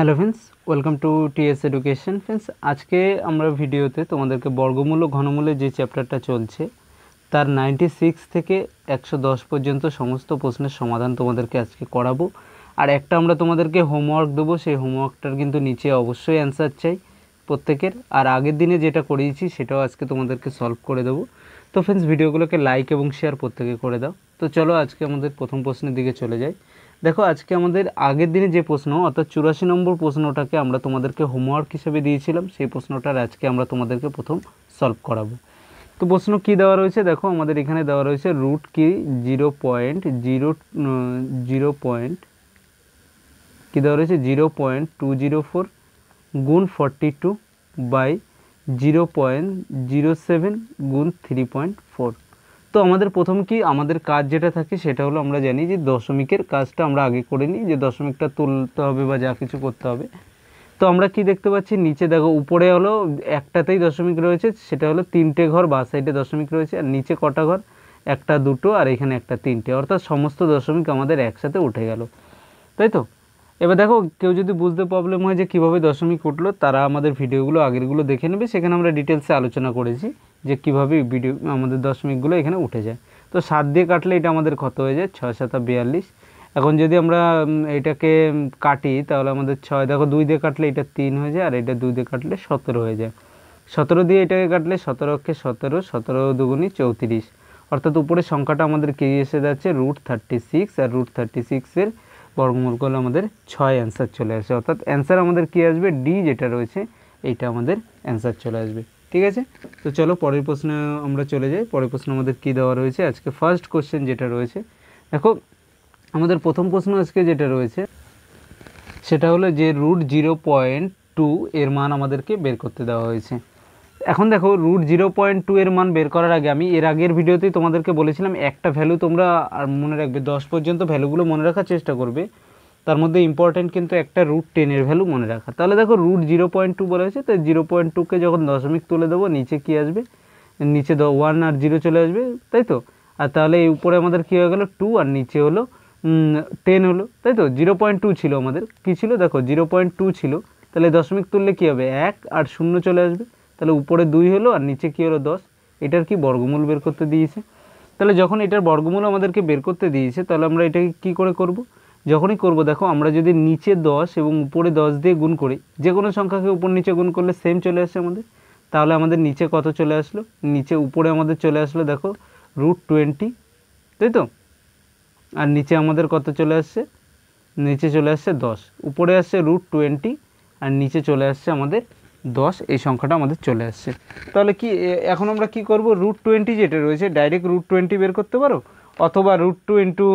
Hello friends welcome to TS education friends আজকে আমরা ভিডিওতে তোমাদেরকে বর্গমূল ও ঘনমূলে যে চ্যাপ্টারটা চলছে তার নাইনটি সিক্স থেকে একশো দশ পর্যন্ত সমস্ত প্রশ্নের সমাধান তোমাদেরকে আজকে করাবো আর একটা আমরা তোমাদেরকে হোমওয়ার্ক দেবো সেই হোমওয়ার্কটার কিন্তু নিচে অবশ্যই অ্যান্সার চাই প্রত্যেকের আর আগের দিনে যেটা করিয়েছি সেটাও আজকে তোমাদেরকে সলভ করে দেবো তো ফ্রেন্ডস ভিডিওগুলোকে লাইক এবং শেয়ার প্রত্যেকে করে দাও তো চলো আজকে আমাদের প্রথম প্রশ্নের দিকে চলে যায় দেখো আজকে আমাদের আগের দিনে যে প্রশ্ন অর্থাৎ চুরাশি নম্বর প্রশ্নটাকে আমরা তোমাদেরকে হোমওয়ার্ক হিসেবে দিয়েছিলাম সেই প্রশ্নটার আজকে আমরা তোমাদেরকে প্রথম সলভ করাবো তো প্রশ্ন কি দেওয়া রয়েছে দেখো আমাদের এখানে দেওয়া রয়েছে রুট কি zero point zero zero point কী দেওয়া রয়েছে zero point two zero four গুণ forty two by zero point zero seven গুণ থ্রি পয়েন্ট ফোর তো আমাদের প্রথম কি আমাদের কাজ যেটা থাকে সেটা হলো আমরা জানি যে দশমিকের কাজটা আমরা আগে করে নিই যে দশমিকটা তুলতে হবে বা যা কিছু করতে হবে তো আমরা কি দেখতে পাচ্ছি নিচে দেখো উপরে হলো একটাতেই দশমিক রয়েছে সেটা হলো তিনটে ঘর বা সাইডে দশমিক রয়েছে আর নিচে কটা ঘর একটা দুটো আর এখানে একটা তিনটে অর্থাৎ সমস্ত দশমিক আমাদের একসাথে উঠে গেল তাই তো এবার দেখো কেউ যদি বুঝতে প্রবলেম হয় যে কীভাবে দশমিক উঠলো তারা আমাদের ভিডিওগুলো আগেরগুলো দেখে নেবে সেখানে আমরা ডিটেলসে আলোচনা করেছি যে কীভাবে ভিডিও আমাদের দশমিকগুলো এখানে উঠে যায় তো সাত দিয়ে কাটলে এটা আমাদের কত হয়ে যায় ছয় সাতা বিয়াল্লিশ এখন যদি আমরা এটাকে কাটি তাহলে আমাদের ছয় দেখো দুই দিয়ে কাটলে এটা তিন হয়ে যায় আর এটা দুই দিয়ে কাটলে সতেরো হয়ে যায় সতেরো দিয়ে এটাকে কাটলে সতেরোকে সতেরো সতেরো দুগুণি চৌত্রিশ অর্থাৎ উপরের সংখ্যাটা আমাদের কে এসে যাচ্ছে রুট থার্টি সিক্স আর রুট থার্টি সিক্সের বর্গমূল করলে আমাদের ছয় অ্যান্সার চলে আসে অর্থাৎ অ্যান্সার আমাদের কী আসবে ডি যেটা রয়েছে এইটা আমাদের অ্যান্সার চলে আসবে ঠিক আছে তো চলো পরের প্রশ্নে আমরা চলে যাই পরের প্রশ্ন আমাদের কি দেওয়া রয়েছে আজকে ফার্স্ট কোশ্চেন যেটা রয়েছে দেখো আমাদের প্রথম প্রশ্ন আজকে যেটা রয়েছে সেটা হলো যে রুট জিরো পয়েন্ট টু এর মান আমাদেরকে বের করতে দেওয়া হয়েছে এখন দেখো রুট জিরো পয়েন্ট টু এর মান বের করার আগে আমি এর আগের ভিডিওতেই তোমাদেরকে বলেছিলাম একটা ভ্যালু তোমরা আর মনে রাখবে দশ পর্যন্ত ভ্যালুগুলো মনে রাখার চেষ্টা করবে তার মধ্যে ইম্পর্টেন্ট কিন্তু একটা রুট টেনের ভ্যালু মনে রাখা তাহলে দেখো রুট জিরো পয়েন্ট টু বলা হয়েছে তাই জিরো পয়েন্ট টুকে যখন দশমিক তুলে দেবো নিচে কি আসবে নিচে দ ওয়ান আর জিরো চলে আসবে তাই তো আর তাহলে এই উপরে আমাদের কী হয়ে গেলো টু আর নিচে হলো টেন হলো তাই তো জিরো পয়েন্ট টু ছিল আমাদের কী ছিল দেখো জিরো পয়েন্ট টু ছিল তাহলে দশমিক তুললে কী হবে এক আর শূন্য চলে আসবে তাহলে উপরে দুই হলো আর নিচে কী হলো দশ এটার কি বর্গমূল বের করতে দিয়েছে তাহলে যখন এটার বর্গমূল আমাদেরকে বের করতে দিয়েছে তাহলে আমরা এটাকে কী করে করবো যখনই করব দেখো আমরা যদি নিচে দশ এবং উপরে দশ দিয়ে গুণ করি যে কোনো সংখ্যাকে উপর নিচে গুণ করলে সেম চলে আসে আমাদের তাহলে আমাদের নিচে কত চলে আসলো নিচে উপরে আমাদের চলে আসলো দেখো রুট টোয়েন্টি তাই তো আর নিচে আমাদের কত চলে আসছে নিচে চলে আসছে দশ উপরে আসছে রুট টোয়েন্টি আর নিচে চলে আসছে আমাদের দশ এই সংখ্যাটা আমাদের চলে আসছে তাহলে কি এখন আমরা কি করব রুট টোয়েন্টি যেটা রয়েছে ডাইরেক্ট রুট টোয়েন্টি বের করতে পারো অথবা রুট টু ইন্টু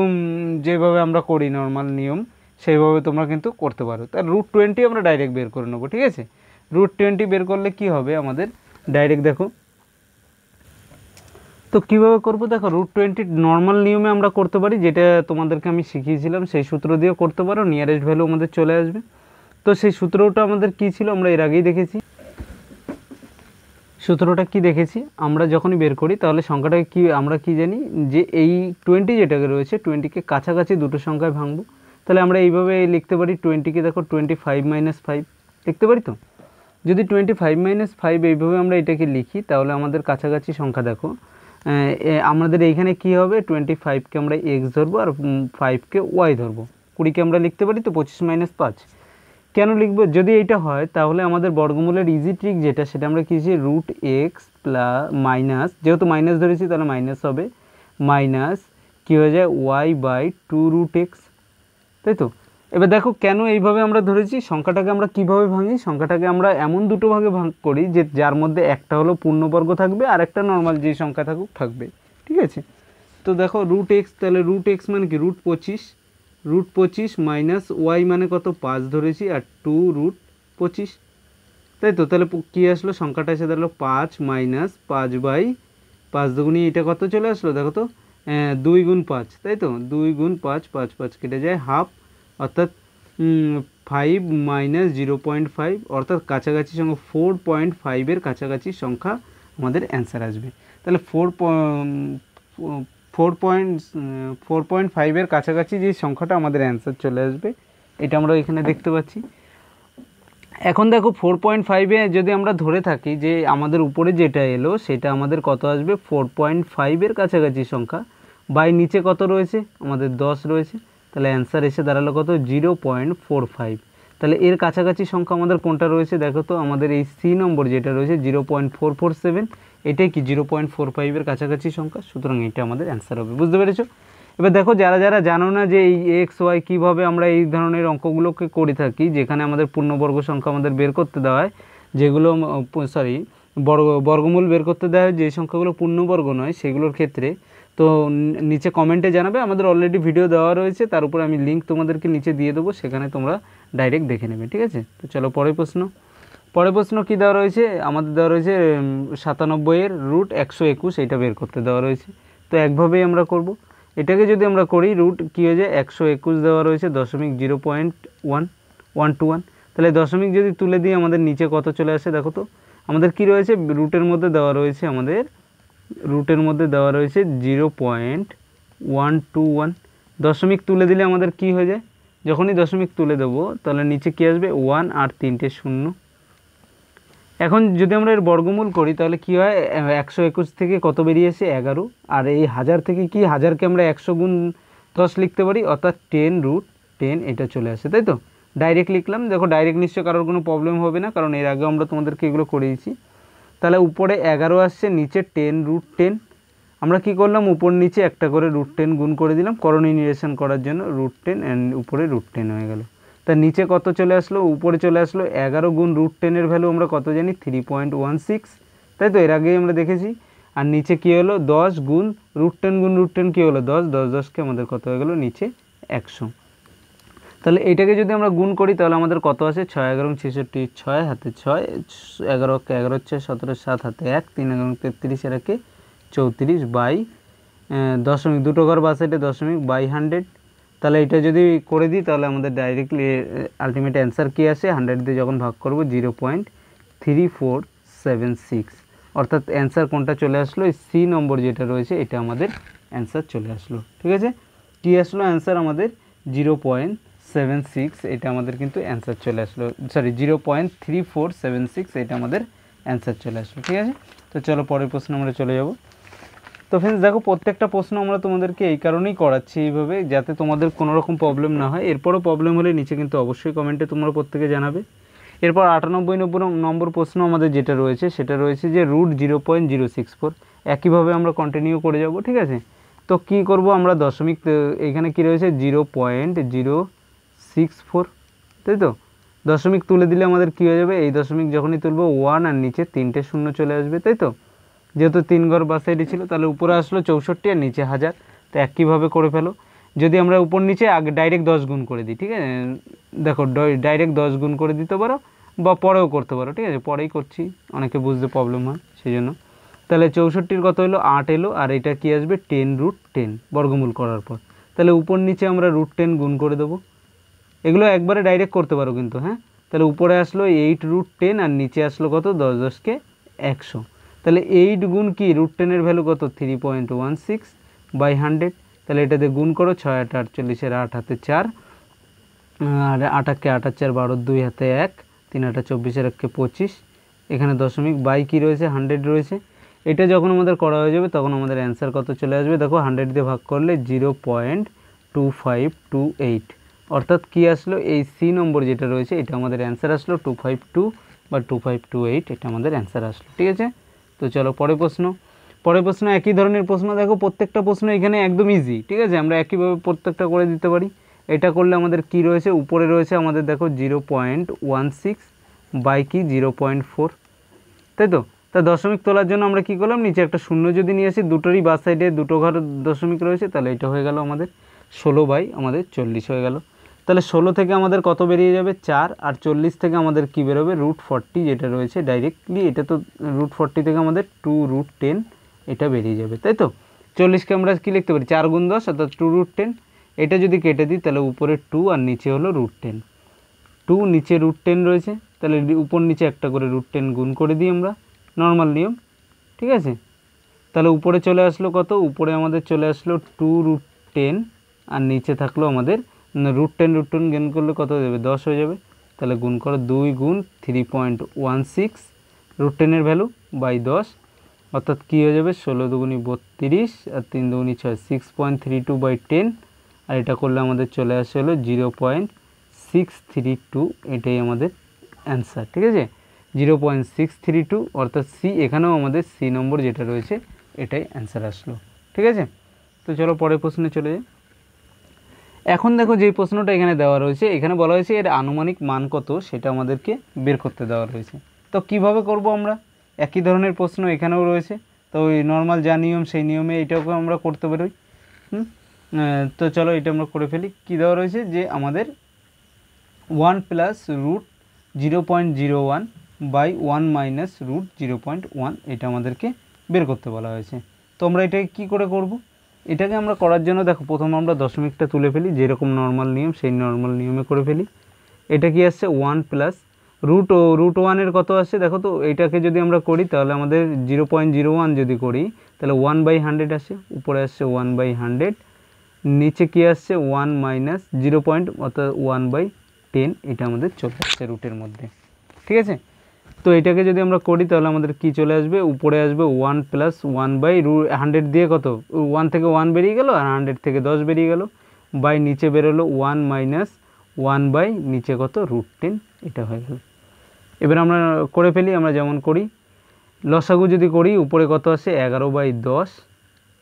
যেভাবে আমরা করি নর্মাল নিয়ম সেইভাবে তোমরা কিন্তু করতে পারো তার রুট টোয়েন্টি আমরা ডাইরেক্ট বের করে নেবো ঠিক আছে রুট টোয়েন্টি বের করলে কি হবে আমাদের ডাইরেক্ট দেখো তো কীভাবে করবো দেখো রুট টোয়েন্টি নর্মাল নিয়মে আমরা করতে পারি যেটা তোমাদেরকে আমি শিখিয়েছিলাম সেই সূত্র দিয়েও করতে পারো নিয়ারেস্ট ভ্যালু আমাদের চলে আসবে তো সেই সূত্রটা আমাদের কী ছিল আমরা এর আগেই দেখেছি সূত্রটা কি দেখেছি আমরা যখনই বের করি তাহলে সংখ্যাটাকে কি আমরা কি জানি যে এই টোয়েন্টি যেটাকে রয়েছে টোয়েন্টিকে কাছাকাছি দুটো সংখ্যায় ভাঙব তাহলে আমরা এইভাবে লিখতে পারি টোয়েন্টিকে দেখো টোয়েন্টি ফাইভ মাইনাস ফাইভ লিখতে পারি তো যদি টোয়েন্টি ফাইভ মাইনাস ফাইভ এইভাবে আমরা এটাকে লিখি তাহলে আমাদের কাছাকাছি সংখ্যা দেখো আমাদের এইখানে কি হবে টোয়েন্টি ফাইভকে আমরা এক্স ধরবো আর ফাইভকে ওয়াই ধরবো কুড়িকে আমরা লিখতে পারি তো পঁচিশ মাইনাস পাঁচ কেন লিখব যদি এটা হয় তাহলে আমাদের বর্গমূলের ইজি ট্রিক যেটা সেটা আমরা কি রুট এক্স প্লাস মাইনাস যেহেতু মাইনাস ধরেছি তাহলে মাইনাস হবে মাইনাস কী হয়ে যায় y by two root x তাই তো এবার দেখো কেন এইভাবে আমরা ধরেছি সংখ্যাটাকে আমরা কিভাবে ভাঙি সংখ্যাটাকে আমরা এমন দুটো ভাগে ভাগ করি যে যার মধ্যে একটা হলো পূর্ণবর্গ থাকবে আর একটা নর্মাল যে সংখ্যা থাকুক থাকবে ঠিক আছে তো দেখো রুট এক্স তাহলে রুট এক্স মানে কি রুট পঁচিশ রুট পঁচিশ মাইনাস ওয়াই মানে কত পাঁচ ধরেছি আর টু রুট পঁচিশ তাই তো তাহলে কী আসলো সংখ্যাটা এসে দাঁড়ালো পাঁচ মাইনাস পাঁচ বাই পাঁচ দুগুণি এটা কত চলে আসলো দেখো তো দুই গুণ পাঁচ তাই তো দুই গুণ পাঁচ পাঁচ পাঁচ কেটে যায় হাফ অর্থাৎ five minus zero point five অর্থাৎ কাছাকাছি সংখ্যা ফোর পয়েন্ট ফাইভের কাছাকাছি সংখ্যা আমাদের অ্যান্সার আসবে তাহলে four four point four point ফাইভের কাছাকাছি যে সংখ্যাটা আমাদের অ্যান্সার চলে আসবে এটা আমরা এখানে দেখতে পাচ্ছি এখন দেখো ফোর পয়েন্ট ফাইভে যদি আমরা ধরে থাকি যে আমাদের উপরে যেটা এলো সেটা আমাদের কত আসবে ফোর পয়েন্ট ফাইভের কাছাকাছি সংখ্যা বাই নিচে কত রয়েছে আমাদের দশ রয়েছে তাহলে অ্যান্সার এসে দাঁড়ালো কত জিরো পয়েন্ট ফোর ফাইভ তাহলে এর কাছাকাছি সংখ্যা আমাদের কোনটা রয়েছে দেখো তো আমাদের এই সি নম্বর যেটা রয়েছে zero point four four seven এটাই কি জিরো পয়েন্ট ফোর ফাইভের কাছাকাছি সংখ্যা সুতরাং এটা আমাদের অ্যান্সার হবে বুঝতে পেরেছো এবার দেখো যারা যারা জানো না যে এই এক্স ওয়াই কীভাবে আমরা এই ধরনের অঙ্কগুলোকে করে থাকি যেখানে আমাদের পূর্ণবর্গ সংখ্যা আমাদের বের করতে দেওয়া হয় যেগুলো সরি বর্গ বর্গমূল বের করতে দেওয়া হয় যে সংখ্যাগুলো পূর্ণবর্গ নয় সেগুলোর ক্ষেত্রে তো নিচে কমেন্টে জানাবে আমাদের অলরেডি ভিডিও দেওয়া রয়েছে তার উপরে আমি লিঙ্ক তোমাদেরকে নিচে দিয়ে দেবো সেখানে তোমরা ডাইরেক্ট দেখে নেবে ঠিক আছে তো চলো পরের প্রশ্ন পরের প্রশ্ন কী দেওয়া রয়েছে আমাদের দেওয়া রয়েছে সাতানব্বইয়ের রুট একশো একুশ এটা বের করতে দেওয়া রয়েছে তো একভাবেই আমরা করব এটাকে যদি আমরা করি রুট কী হয়ে যায় একশো একুশ দেওয়া রয়েছে দশমিক zero point one one two one তাহলে দশমিক যদি তুলে দিই আমাদের নিচে কত চলে আসে দেখো তো আমাদের কী রয়েছে রুটের মধ্যে দেওয়া রয়েছে আমাদের রুটের মধ্যে দেওয়া রয়েছে zero point one two one দশমিক তুলে দিলে আমাদের কী হয়ে যায় যখনই দশমিক তুলে দেবো তাহলে নিচে কী আসবে ওয়ান আর তিনটে শূন্য এখন যদি আমরা এর বর্গমূল করি তাহলে কি হয় একশো একুশ থেকে কত বেরিয়েছে এগারো আর এই হাজার থেকে কি হাজারকে আমরা একশো গুণ দশ লিখতে পারি অর্থাৎ টেন রুট টেন এটা চলে আসে তাই তো ডাইরেক্ট লিখলাম দেখো ডাইরেক্ট নিশ্চয় কারোর কোনো প্রবলেম হবে না কারণ এর আগে আমরা তোমাদেরকে এগুলো করিয়েছি তাহলে উপরে এগারো আসছে নিচে টেন রুট টেন আমরা কি করলাম উপর নিচে একটা করে রুট টেন গুণ করে দিলাম করণীয় নিরেশন করার জন্য রুট টেন অ্যান্ড উপরে রুট টেন হয়ে গেল তার নিচে কত চলে আসলো উপরে চলে আসলো এগারো গুণ রুট টেনের ভ্যালু আমরা কত জানি থ্রি পয়েন্ট ওয়ান সিক্স তাই তো এর আগেই আমরা দেখেছি আর নিচে কী হলো দশ গুণ রুট টেন গুণ রুট টেন কী হলো দশ দশ দশকে আমাদের কত হয়ে গেলো নিচে একশো তাহলে এটাকে যদি আমরা গুণ করি তাহলে আমাদের কত আছে ছয় এগারো ছেষট্টি ছয় হাতে ছয় এগারো এগারো ছয় সতেরো সাত হাতে এক তিন এগারো তেত্রিশ এরাকে চৌত্রিশ বাই দশমিক দুটো ঘর বাস এটা দশমিক বাই হান্ড্রেড তাহলে এটা যদি করে দিই তাহলে আমাদের ডাইরেক্টলি আলটিমেট অ্যান্সার কী আসে হান্ড্রেড দিয়ে যখন ভাগ করব zero point three four seven six অর্থাৎ অ্যান্সার কোনটা চলে আসলো সি নম্বর যেটা রয়েছে এটা আমাদের অ্যান্সার চলে আসলো ঠিক আছে কী আসলো অ্যান্সার আমাদের জিরো পয়েন্ট সেভেন সিক্স এটা আমাদের কিন্তু অ্যান্সার চলে আসলো sorry zero point three four seven six এটা আমাদের অ্যান্সার চলে আসলো ঠিক আছে তো চলো পরের প্রশ্ন আমরা চলে যাবো তো ফ্রেন্ডস দেখো প্রত্যেকটা প্রশ্ন আমরা তোমাদেরকে এই কারণেই করাচ্ছি এইভাবে যাতে তোমাদের কোনো রকম প্রবলেম না হয় এরপরও প্রবলেম হলে নিচে কিন্তু অবশ্যই কমেন্টে তোমরা প্রত্যেকে জানাবে এরপর আটানব্বই নব্বই নম্বর প্রশ্ন আমাদের যেটা রয়েছে সেটা রয়েছে যে root zero point zero six four একইভাবে আমরা কন্টিনিউ করে যাব ঠিক আছে তো কি করব আমরা দশমিক এখানে কি রয়েছে zero point zero six four তাই তো দশমিক তুলে দিলে আমাদের কী হয়ে যাবে এই দশমিক যখনই তুলব ওয়ান আর নিচে তিনটে শূন্য চলে আসবে তাই তো যেহেতু তিন ঘর বাস এটি ছিল তাহলে উপরে আসলো চৌষট্টি আর নিচে হাজার তো একইভাবে করে ফেলো যদি আমরা উপর নিচে আগে ডাইরেক্ট দশ গুণ করে দিই ঠিক আছে দেখো ডাইরেক্ট দশ গুণ করে দিতে পারো বা পরেও করতে পারো ঠিক আছে পরেই করছি অনেকে বুঝতে প্রবলেম হয় সেই জন্য তাহলে চৌষট্টির কত হলো আট এলো আর এটা কি আসবে টেন রুট টেন বর্গমূল করার পর তাহলে উপর নিচে আমরা রুট টেন গুণ করে দেবো এগুলো একবারে ডাইরেক্ট করতে পারো কিন্তু হ্যাঁ তাহলে উপরে আসলো এইট রুট টেন আর নিচে আসলো কত দশ দশকে একশো তাহলে এইট গুণ কি রুট টেনের ভ্যালু কত three point one six by hundred তাহলে এটাতে গুণ করো ছয় আট আটচল্লিশের আট হাতে চার আর আটাকে আটার চার বারো দুই হাতে এক তিন আটা চব্বিশের একে পঁচিশ এখানে দশমিক বাই কী রয়েছে হান্ড্রেড রয়েছে এটা যখন আমাদের করা হয়ে যাবে তখন আমাদের অ্যান্সার কত চলে আসবে দেখো হান্ড্রেড দিয়ে ভাগ করলে zero point two five two eight অর্থাৎ কী আসলো এই সি নম্বর যেটা রয়েছে এটা আমাদের অ্যান্সার আসলো টু ফাইভ টু বা টু ফাইভ টু এইট এটা আমাদের অ্যান্সার আসলো ঠিক আছে তো চলো পরের প্রশ্ন পরের প্রশ্ন একই ধরনের প্রশ্ন দেখো প্রত্যেকটা প্রশ্ন এখানে একদম ইজি ঠিক আছে আমরা একইভাবে প্রত্যেকটা করে দিতে পারি এটা করলে আমাদের কি রয়েছে উপরে রয়েছে আমাদের দেখো zero point one six by কি জিরো পয়েন্ট ফোর তাই তো তা দশমিক তোলার জন্য আমরা কি করলাম নিচে একটা শূন্য যদি নিয়ে আসি দুটোরই বাস সাইডে দুটো ঘর দশমিক রয়েছে তাহলে এটা হয়ে গেল আমাদের ষোলো বাই আমাদের চল্লিশ হয়ে গেল তাহলে ষোলো থেকে আমাদের কত বেরিয়ে যাবে চার আর চল্লিশ থেকে আমাদের কী বেরোবে রুট ফর্টি যেটা রয়েছে ডাইরেক্টলি এটা তো রুট ফর্টি থেকে আমাদের টু রুট টেন এটা বেরিয়ে যাবে তাই তো চল্লিশকে আমরা কী লিখতে পারি চার গুণ দশ অর্থাৎ টু রুট টেন এটা যদি কেটে দিই তাহলে উপরে টু আর নিচে হলো রুট টেন টু নিচে রুট টেন রয়েছে তাহলে উপর নিচে একটা করে রুট টেন গুণ করে দিই আমরা নর্মাল নিয়ম ঠিক আছে তাহলে উপরে চলে আসলো কত উপরে আমাদের চলে আসলো টু রুট টেন আর নিচে থাকলো আমাদের রুট টেন রুট টেন গেন করলে কত হয়ে যাবে দশ হয়ে যাবে তাহলে গুণ করো দুই গুণ three point one six root টেনের ভ্যালু বাই দশ অর্থাৎ কী হয়ে যাবে ষোলো দুগুনি বত্রিশ আর তিন দুগুনি ছয় six point three two by ten আর এটা করলে আমাদের চলে আসে হলো zero point six three two এটাই আমাদের অ্যান্সার ঠিক আছে zero point six three two অর্থাৎ সি এখানেও আমাদের সি নম্বর যেটা রয়েছে এটাই অ্যান্সার আসলো ঠিক আছে তো চলো পরের প্রশ্নে চলে যাই এখন দেখো যে প্রশ্নটা এখানে দেওয়া রয়েছে এখানে বলা হয়েছে এর আনুমানিক মান কত সেটা আমাদেরকে বের করতে দেওয়া রয়েছে তো কিভাবে করব আমরা একই ধরনের প্রশ্ন এখানেও রয়েছে তো ওই নর্মাল যা নিয়ম সেই নিয়মে এটাকে আমরা করতে পারি তো চলো এটা আমরা করে ফেলি কী দেওয়া রয়েছে যে আমাদের one plus root zero point zero one by one minus root zero point one এটা আমাদেরকে বের করতে বলা হয়েছে তো আমরা এটাকে কী করে করবো এটাকে আমরা করার জন্য দেখো প্রথম আমরা দশমিকটা তুলে ফেলি যেরকম নর্মাল নিয়ম সেই নর্মাল নিয়মে করে ফেলি এটা কি আসছে ওয়ান প্লাস রুট ও রুট ওয়ানের কত আসছে দেখো তো এটাকে যদি আমরা করি তাহলে আমাদের জিরো পয়েন্ট জিরো ওয়ান যদি করি তাহলে ওয়ান বাই হান্ড্রেড আসে উপরে আসছে ওয়ান বাই হান্ড্রেড নিচে কি আসছে ওয়ান মাইনাস জিরো পয়েন্ট অর্থাৎ ওয়ান বাই টেন এটা আমাদের চলে আসছে রুটের মধ্যে ঠিক আছে তো এটাকে যদি আমরা করি তাহলে আমাদের কি চলে আসবে উপরে আসবে one plus one by root hundred দিয়ে কত ওয়ান থেকে ওয়ান বেরিয়ে গেল আর হান্ড্রেড থেকে দশ বেরিয়ে গেল বাই নিচে বেরোলো ওয়ান মাইনাস ওয়ান বাই নিচে কত রুট টেন এটা হয়ে গেল এবার আমরা করে ফেলি আমরা যেমন করি লসাগু যদি করি উপরে কত আসে এগারো বাই দশ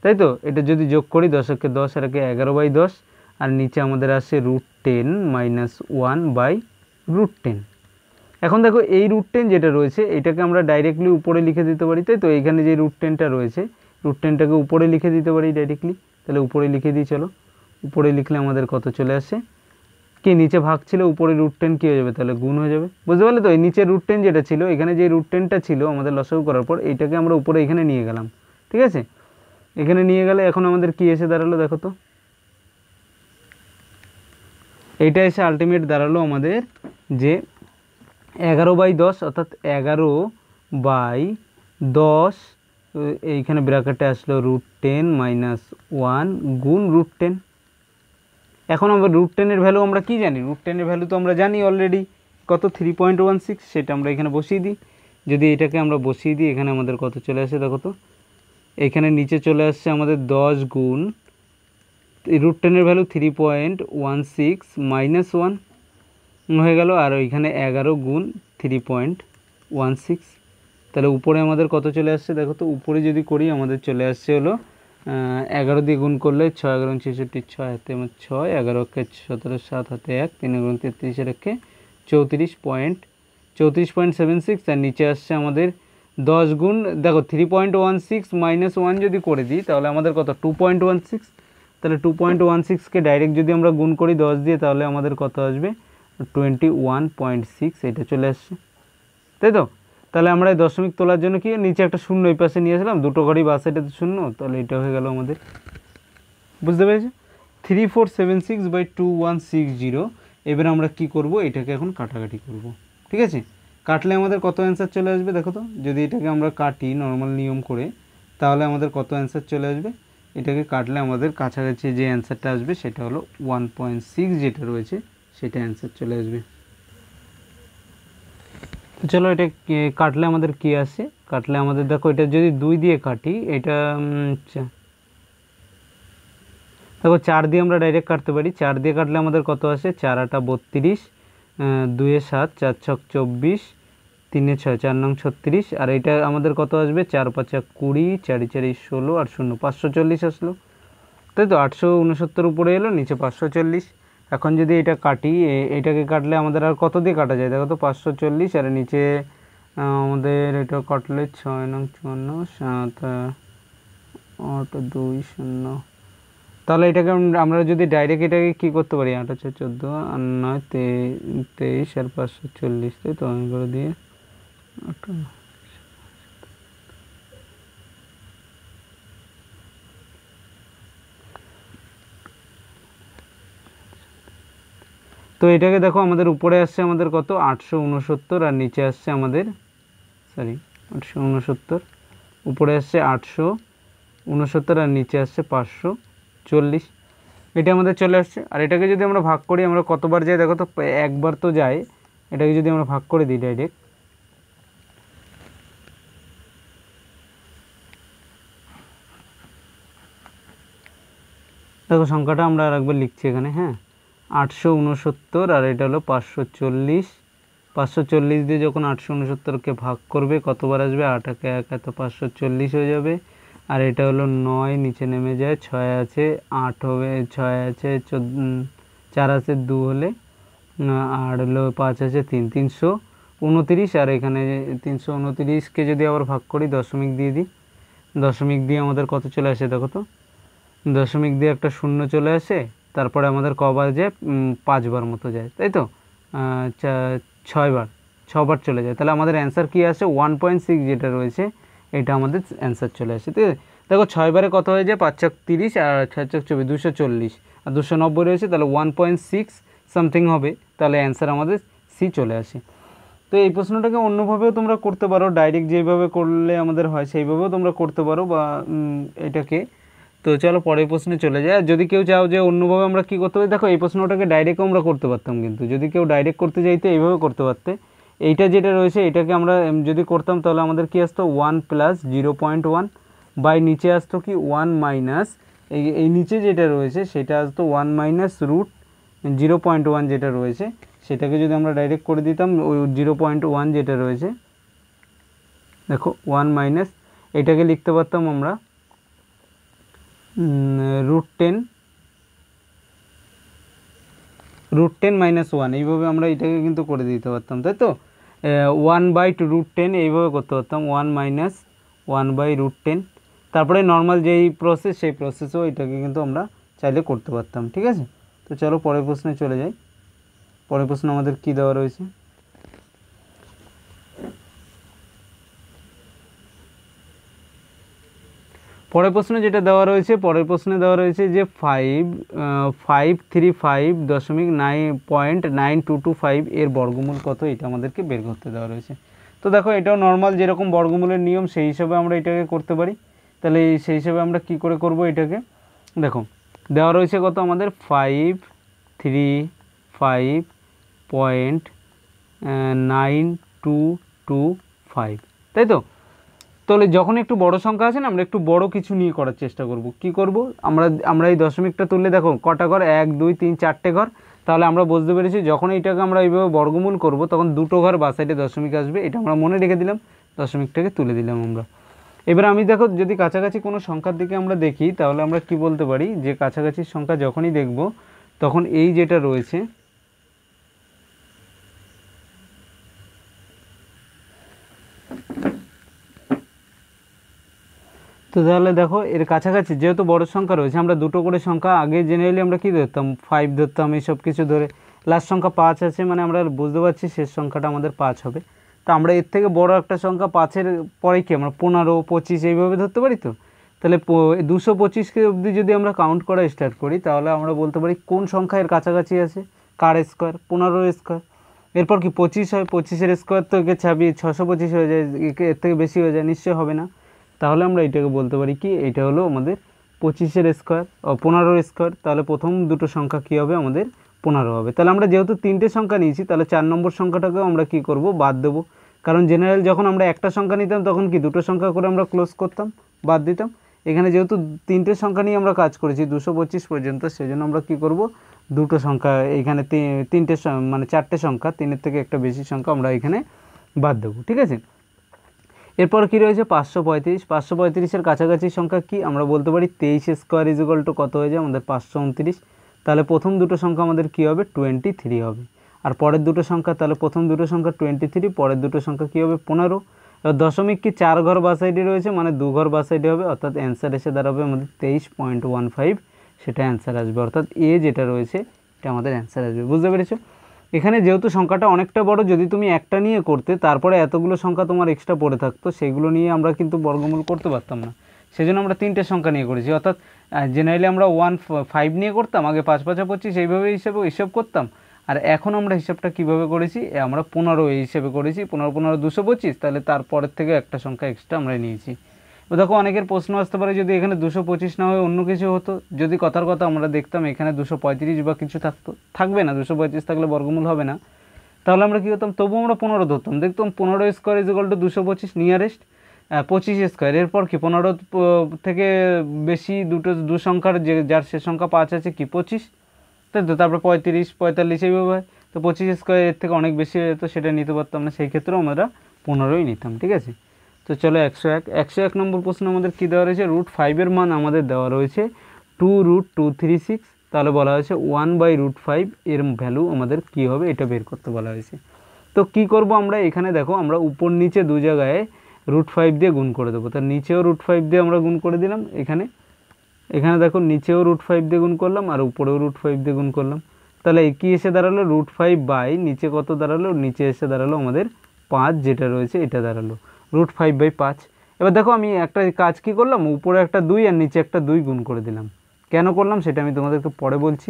তাই তো এটা যদি যোগ করি দশকে দশ আর একে এগারো বাই দশ আর নিচে আমাদের আসে root ten minus one by root ten এখন দেখো এই রুট টেন যেটা রয়েছে এটাকে আমরা ডাইরেক্টলি উপরে লিখে দিতে পারি তাই তো এখানে যে রুট টেনটা রয়েছে রুট টেনটাকে উপরে লিখে দিতে পারি ডাইরেক্টলি তাহলে উপরে লিখে দিই চলো উপরে লিখলে আমাদের কত চলে আসে কি নিচে ভাগ ছিল উপরে রুট টেন কী হয়ে যাবে তাহলে গুণ হয়ে যাবে বুঝতে পারলে তো এই নিচে রুট টেন যেটা ছিল এখানে যে রুট টেনটা ছিল আমাদের লসাগু করার পর এইটাকে আমরা উপরে এখানে নিয়ে গেলাম ঠিক আছে এখানে নিয়ে গেলে এখন আমাদের কি এসে দাঁড়ালো দেখো তো এইটা এসে আলটিমেট দাঁড়ালো আমাদের যে এগারো বাই দশ অর্থাৎ এগারো বাই দশ এইখানে ব্র্যাকেটে আসলো রুট টেন মাইনাস ওয়ান গুণ রুট টেন এখন আমরা রুট টেনের ভ্যালু আমরা কি জানি রুট টেনের ভ্যালু তো আমরা জানি অলরেডি কত থ্রি পয়েন্ট ওয়ান সিক্স সেটা আমরা এখানে বসিয়ে দিই যদি এটাকে আমরা বসিয়ে দিই এখানে আমাদের কত চলে আসে দেখো তো এখানে নিচে চলে আসছে আমাদের দশ গুণ রুট টেনের value three point one six minus one হয়ে গেল আর ওইখানে এগারো গুণ থ্রি পয়েন্ট ওয়ান সিক্স তাহলে উপরে আমাদের কত চলে আসছে দেখো তো উপরে যদি করি আমাদের চলে আসছে হলো এগারো দিয়ে গুণ করলে ছয় এগারো ছেষট্টি ছয় হাতে আমার ছয় এগারো একে সতেরো সাত হাতে এক তিন এগারো তেত্রিশের একে চৌত্রিশ পয়েন্ট চৌত্রিশ পয়েন্ট সেভেন সিক্স আর নিচে আসছে আমাদের দশ গুণ দেখো three point one six minus one যদি করে দিই তাহলে আমাদের কত টু পয়েন্ট ওয়ান সিক্স তাহলে টু পয়েন্ট ওয়ান সিক্সকে ডাইরেক্ট যদি আমরা গুণ করি দশ দিয়ে তাহলে আমাদের কত আসবে টোয়েন্টি ওয়ান পয়েন্ট সিক্স এটা চলে আসছে তাই তো তাহলে আমরা এই দশমিক তোলার জন্য কি নিচে একটা শূন্য এই পাশে নিয়ে আসলাম দুটো ঘরই বাস এটা তো শূন্য তাহলে এটা হয়ে গেল আমাদের বুঝতে পেরেছি three four seven six by two one six zero এবার আমরা কী করবো এটাকে এখন কাটাকাটি করব ঠিক আছে কাটলে আমাদের কত অ্যান্সার চলে আসবে দেখো তো যদি এটাকে আমরা কাটি নর্মাল নিয়ম করে তাহলে আমাদের কত অ্যান্সার চলে আসবে এটাকে কাটলে আমাদের কাছাকাছি যে অ্যান্সারটা আসবে সেটা হলো ওয়ান পয়েন্ট সিক্স যেটা রয়েছে সেটা অ্যান্সার চলে আসবে চলো এটা কাটলে আমাদের কি আসে কাটলে আমাদের দেখো এটা যদি দুই দিয়ে কাটি এটা দেখো চার দিয়ে আমরা ডাইরেক্ট কাটতে পারি চার দিয়ে কাটলে আমাদের কত আসে চার আটা বত্রিশ দুয়ে সাত চার ছক চব্বিশ তিনে ছয় চার নং ছত্রিশ আর এটা আমাদের কত আসবে চার পাঁচা কুড়ি চারি চারি ষোলো আর শূন্য পাঁচশো চল্লিশ আসলো তাই তো আটশো উনসত্তর উপরে এলো নিচে পাঁচশো চল্লিশ এখন যদি এটা কাটি এটাকে কাটলে আমাদের আর কত দিয়ে কাটা যায় দেখো তো পাঁচশো চল্লিশ আর নিচে আমাদের এটা কাটলে ছয় নং চুয়ান্ন সাত আট দুই শূন্য তাহলে এটাকে আমরা যদি ডাইরেক্ট এটাকে কি করতে পারি আট হচ্ছে চোদ্দো আর নয় তেইশ আর পাঁচশো চল্লিশ তো আমি করে দিয়ে আট তো এটাকে দেখো আমাদের উপরে আসছে আমাদের কত আটশো উনসত্তর আর নিচে আসছে আমাদের সরি আটশো উনসত্তর উপরে আসছে আটশো উনসত্তর আর নিচে আসছে পাঁচশো চল্লিশ এটা আমাদের চলে আসছে আর এটাকে যদি আমরা ভাগ করি আমরা কতবার যাই দেখো তো একবার তো যাই এটাকে যদি আমরা ভাগ করে দিই ডাইরেক্ট দেখো সংখ্যাটা আমরা আর একবার লিখছি এখানে হ্যাঁ আটশো উনসত্তর আর এটা হলো পাঁচশো চল্লিশ পাঁচশো চল্লিশ দিয়ে যখন আটশো উনসত্তরকে ভাগ করবে কতবার আসবে আট একে এক এত পাঁচশো চল্লিশ হয়ে যাবে আর এটা হলো নয় নিচে নেমে যায় ছয় আছে আট হবে ছয় আছে চার আছে দু হলে আর হলো পাঁচ আছে তিন তিনশো উনতিরিশ আর এখানে তিনশো উনতিরিশকে যদি আবার ভাগ করি দশমিক দিয়ে দিই দশমিক দিয়ে আমাদের কত চলে আসে দেখো তো দশমিক দিয়ে একটা শূন্য চলে আসে তারপরে আমাদের কবার যায় পাঁচবার মতো যায় তাই তো ছয়বার ছবার চলে যায় তাহলে আমাদের অ্যান্সার কী আসে ওয়ান পয়েন্ট সিক্স যেটা রয়েছে এটা আমাদের অ্যান্সার চলে আসে ঠিক আছে দেখো ছয়বারে কত হয়ে যায় পাঁচ চক তিরিশ আর ছয় চক চব্বিশ দুশো চল্লিশ আর দুশো নব্বই রয়েছে তাহলে ওয়ান পয়েন্ট সিক্স সামথিং হবে তাহলে অ্যান্সার আমাদের সি চলে আসে তো এই প্রশ্নটাকে অন্যভাবেও তোমরা করতে পারো ডাইরেক্ট যেভাবে করলে আমাদের হয় সেইভাবেও তোমরা করতে পারো বা এটাকে তো চলো পরের প্রশ্নে চলে যায় যদি কেউ চাও যে অন্যভাবে আমরা কী করতে পারি দেখো এই প্রশ্নটাকে ডাইরেক্ট আমরা করতে পারতাম কিন্তু যদি কেউ ডাইরেক্ট করতে চাইতে এইভাবে করতে পারতে এইটা যেটা রয়েছে এটাকে আমরা যদি করতাম তাহলে আমাদের কী আসতো one plus zero point one by নিচে আসতো কি ওয়ান মাইনাস এই এই নিচে যেটা রয়েছে সেটা আসতো one minus root zero point one যেটা রয়েছে সেটাকে যদি আমরা ডাইরেক্ট করে দিতাম ওই জিরো পয়েন্ট ওয়ান যেটা রয়েছে দেখো ওয়ান মাইনাস এটাকে লিখতে পারতাম আমরা root ten root ten minus one এইভাবে আমরা এটাকে কিন্তু করে দিতে পারতাম তাই তো one by two root ten এইভাবে করতে পারতাম one minus one by root ten তারপরে নর্মাল যেই প্রসেস সেই প্রসেসেও এটাকে কিন্তু আমরা চাইলে করতে পারতাম ঠিক আছে তো চলো পরের প্রশ্নে চলে যাই পরের প্রশ্ন আমাদের কী দেওয়া রয়েছে পরের প্রশ্নে যেটা দেওয়া রয়েছে পরের প্রশ্নে দেওয়া রয়েছে যে ফাইভ ফাইভ থ্রি ফাইভ দশমিক nine point nine two two five এর বর্গমূল কত এটা আমাদেরকে বের করতে দেওয়া রয়েছে তো দেখো এটাও নর্মাল যেরকম বর্গমূলের নিয়ম সেই হিসাবে আমরা এটাকে করতে পারি তাহলে সেই হিসাবে আমরা কি করে করব এটাকে দেখো দেওয়া রয়েছে কত আমাদের five three five point nine two two five তাই তো তাহলে যখন একটু বড় সংখ্যা আছে না আমরা একটু বড় কিছু নিয়ে করার চেষ্টা করব কি করব আমরা আমরা এই দশমিকটা তুললে দেখো কটা ঘর এক দুই তিন চারটে ঘর তাহলে আমরা বুঝতে পেরেছি যখন এইটাকে আমরা এইভাবে বর্গমূল করব তখন দুটো ঘর বা সাইডে দশমিক আসবে এটা আমরা মনে রেখে দিলাম দশমিকটাকে তুলে দিলাম আমরা এবার আমি দেখো যদি কাছাকাছি কোনো সংখ্যার দিকে আমরা দেখি তাহলে আমরা কি বলতে পারি যে কাছাকাছির সংখ্যা যখনই দেখব তখন এই যেটা রয়েছে তো তাহলে দেখো এর কাছাকাছি যেহেতু বড় সংখ্যা রয়েছে আমরা দুটো করে সংখ্যা আগে জেনারেলি আমরা কি ধরতাম ফাইভ ধরতাম এইসব কিছু ধরে লাস্ট সংখ্যা পাঁচ আছে মানে আমরা বুঝতে পারছি শেষ সংখ্যাটা আমাদের পাঁচ হবে তো আমরা এর থেকে বড় একটা সংখ্যা পাঁচের পরে কি আমরা পনেরো পঁচিশ এইভাবে ধরতে পারি তো তাহলে দুশো পঁচিশকে অবধি যদি আমরা কাউন্ট করা স্টার্ট করি তাহলে আমরা বলতে পারি কোন সংখ্যা এর কাছাকাছি আছে কার স্কোয়ার পনেরো স্কোয়ার এরপর কি পঁচিশ হয় পঁচিশের স্কোয়ার তো একে ছাবি ছশো পঁচিশ হয়ে যায় এর থেকে বেশি হয়ে যায় নিশ্চয় হবে না তাহলে আমরা এটাকে বলতে পারি কি এটা হলো আমাদের পঁচিশের স্কোয়ার পনেরোর স্কোয়ার তাহলে প্রথম দুটো সংখ্যা কী হবে আমাদের পনেরো হবে তাহলে আমরা যেহেতু তিনটে সংখ্যা নিয়েছি তাহলে চার নম্বর সংখ্যাটাকেও আমরা কি করব বাদ দেব কারণ জেনারেল যখন আমরা একটা সংখ্যা নিতাম তখন কি দুটো সংখ্যা করে আমরা ক্লোজ করতাম বাদ দিতাম এখানে যেহেতু তিনটে সংখ্যা নিয়ে আমরা কাজ করেছি দুশো পঁচিশ পর্যন্ত সেজন্য আমরা কি করব দুটো সংখ্যা এখানে তিনটে মানে চারটে সংখ্যা তিনের থেকে একটা বেশি সংখ্যা আমরা এখানে বাদ দেবো ঠিক আছে এরপর কি রয়েছে পাঁচশো পঁয়ত্রিশ পাঁচশো পঁয়ত্রিশের কাছাকাছি সংখ্যা কি আমরা বলতে পারি তেইশ স্কোয়ার ইজিকল টু কত হয়ে যায় আমাদের পাঁচশো উনত্রিশ তাহলে প্রথম দুটো সংখ্যা আমাদের কী হবে টোয়েন্টি থ্রি হবে আর পরের দুটো সংখ্যা তাহলে প্রথম দুটো সংখ্যা টোয়েন্টি থ্রি পরের দুটো সংখ্যা কী হবে পনেরো এবার দশমিক কি চার ঘর বা সাইডে রয়েছে মানে দু ঘর বা সাইডে হবে অর্থাৎ অ্যান্সার এসে দাঁড়াবে আমাদের তেইশ পয়েন্ট ওয়ান ফাইভ সেটা অ্যান্সার আসবে অর্থাৎ এ যেটা রয়েছে এটা আমাদের অ্যান্সার আসবে বুঝতে পেরেছো এখানে যেহেতু সংখ্যাটা অনেকটা বড় যদি তুমি একটা নিয়ে করতে তারপরে এতগুলো সংখ্যা তোমার এক্সট্রা পড়ে থাকতো সেগুলো নিয়ে আমরা কিন্তু বর্গমূল করতে পারতাম না সেজন্য আমরা তিনটে সংখ্যা নিয়ে করেছি অর্থাৎ জেনারেলি আমরা ওয়ান ফাইভ নিয়ে করতাম আগে পাঁচ পাঁচা পঁচিশ এইভাবে হিসেবে হিসাব করতাম আর এখন আমরা হিসাবটা কিভাবে করেছি আমরা পনেরো এই হিসেবে করেছি পনেরো পনেরো দুশো পঁচিশ তাহলে তারপরের থেকে একটা সংখ্যা এক্সট্রা আমরা নিয়েছি দেখো অনেকের প্রশ্ন আসতে পারে যদি এখানে দুশো পঁচিশ না হয়ে অন্য কিছু হতো যদি কথার কথা আমরা দেখতাম এখানে দুশো পঁয়ত্রিশ বা কিছু থাকতো থাকবে না দুশো পঁয়ত্রিশ থাকলে বর্গমূল হবে না তাহলে আমরা কী করতাম তবু আমরা পনেরো ধরতাম দেখতাম পনেরো স্কোয়ার ইজ ইকাল টু দুশো পঁচিশ নিয়ারেস্ট পঁচিশ স্কোয়ার এরপর কি পনেরো থেকে বেশি দুটো দু সংখ্যার যে যার সে সংখ্যা পাঁচ আছে কি পঁচিশ তাই তো তারপরে পঁয়ত্রিশ পঁয়তাল্লিশ এইভাবে তো পঁচিশ স্কোয়ার এর থেকে অনেক বেশি যেত সেটা নিতে পারতাম না সেই ক্ষেত্রেও আমরা পনেরোই নিতাম ঠিক আছে তো চলো একশো এক একশো এক নম্বর প্রশ্ন আমাদের কী দেওয়া রয়েছে রুট ফাইভের মান আমাদের দেওয়া রয়েছে two root two three six তাহলে বলা হয়েছে ওয়ান বাই রুট ফাইভ এর ভ্যালু আমাদের কী হবে এটা বের করতে বলা হয়েছে তো কি করব আমরা এখানে দেখো আমরা উপর নিচে দু জায়গায় রুট ফাইভ দিয়ে গুণ করে দেবো তো নিচেও রুট ফাইভ দিয়ে আমরা গুণ করে দিলাম এখানে এখানে দেখো নিচেও রুট ফাইভ দিয়ে গুণ করলাম আর উপরেও রুট ফাইভ দিয়ে গুণ করলাম তাহলে একই এসে দাঁড়ালো রুট ফাইভ বাই নিচে কত দাঁড়ালো নিচে এসে দাঁড়ালো আমাদের পাঁচ যেটা রয়েছে এটা দাঁড়ালো রুট ফাইভ বাই পাঁচ এবার দেখো আমি একটা কাজ কি করলাম উপরে একটা দুই আর নিচে একটা দুই গুণ করে দিলাম কেন করলাম সেটা আমি তোমাদেরকে পরে বলছি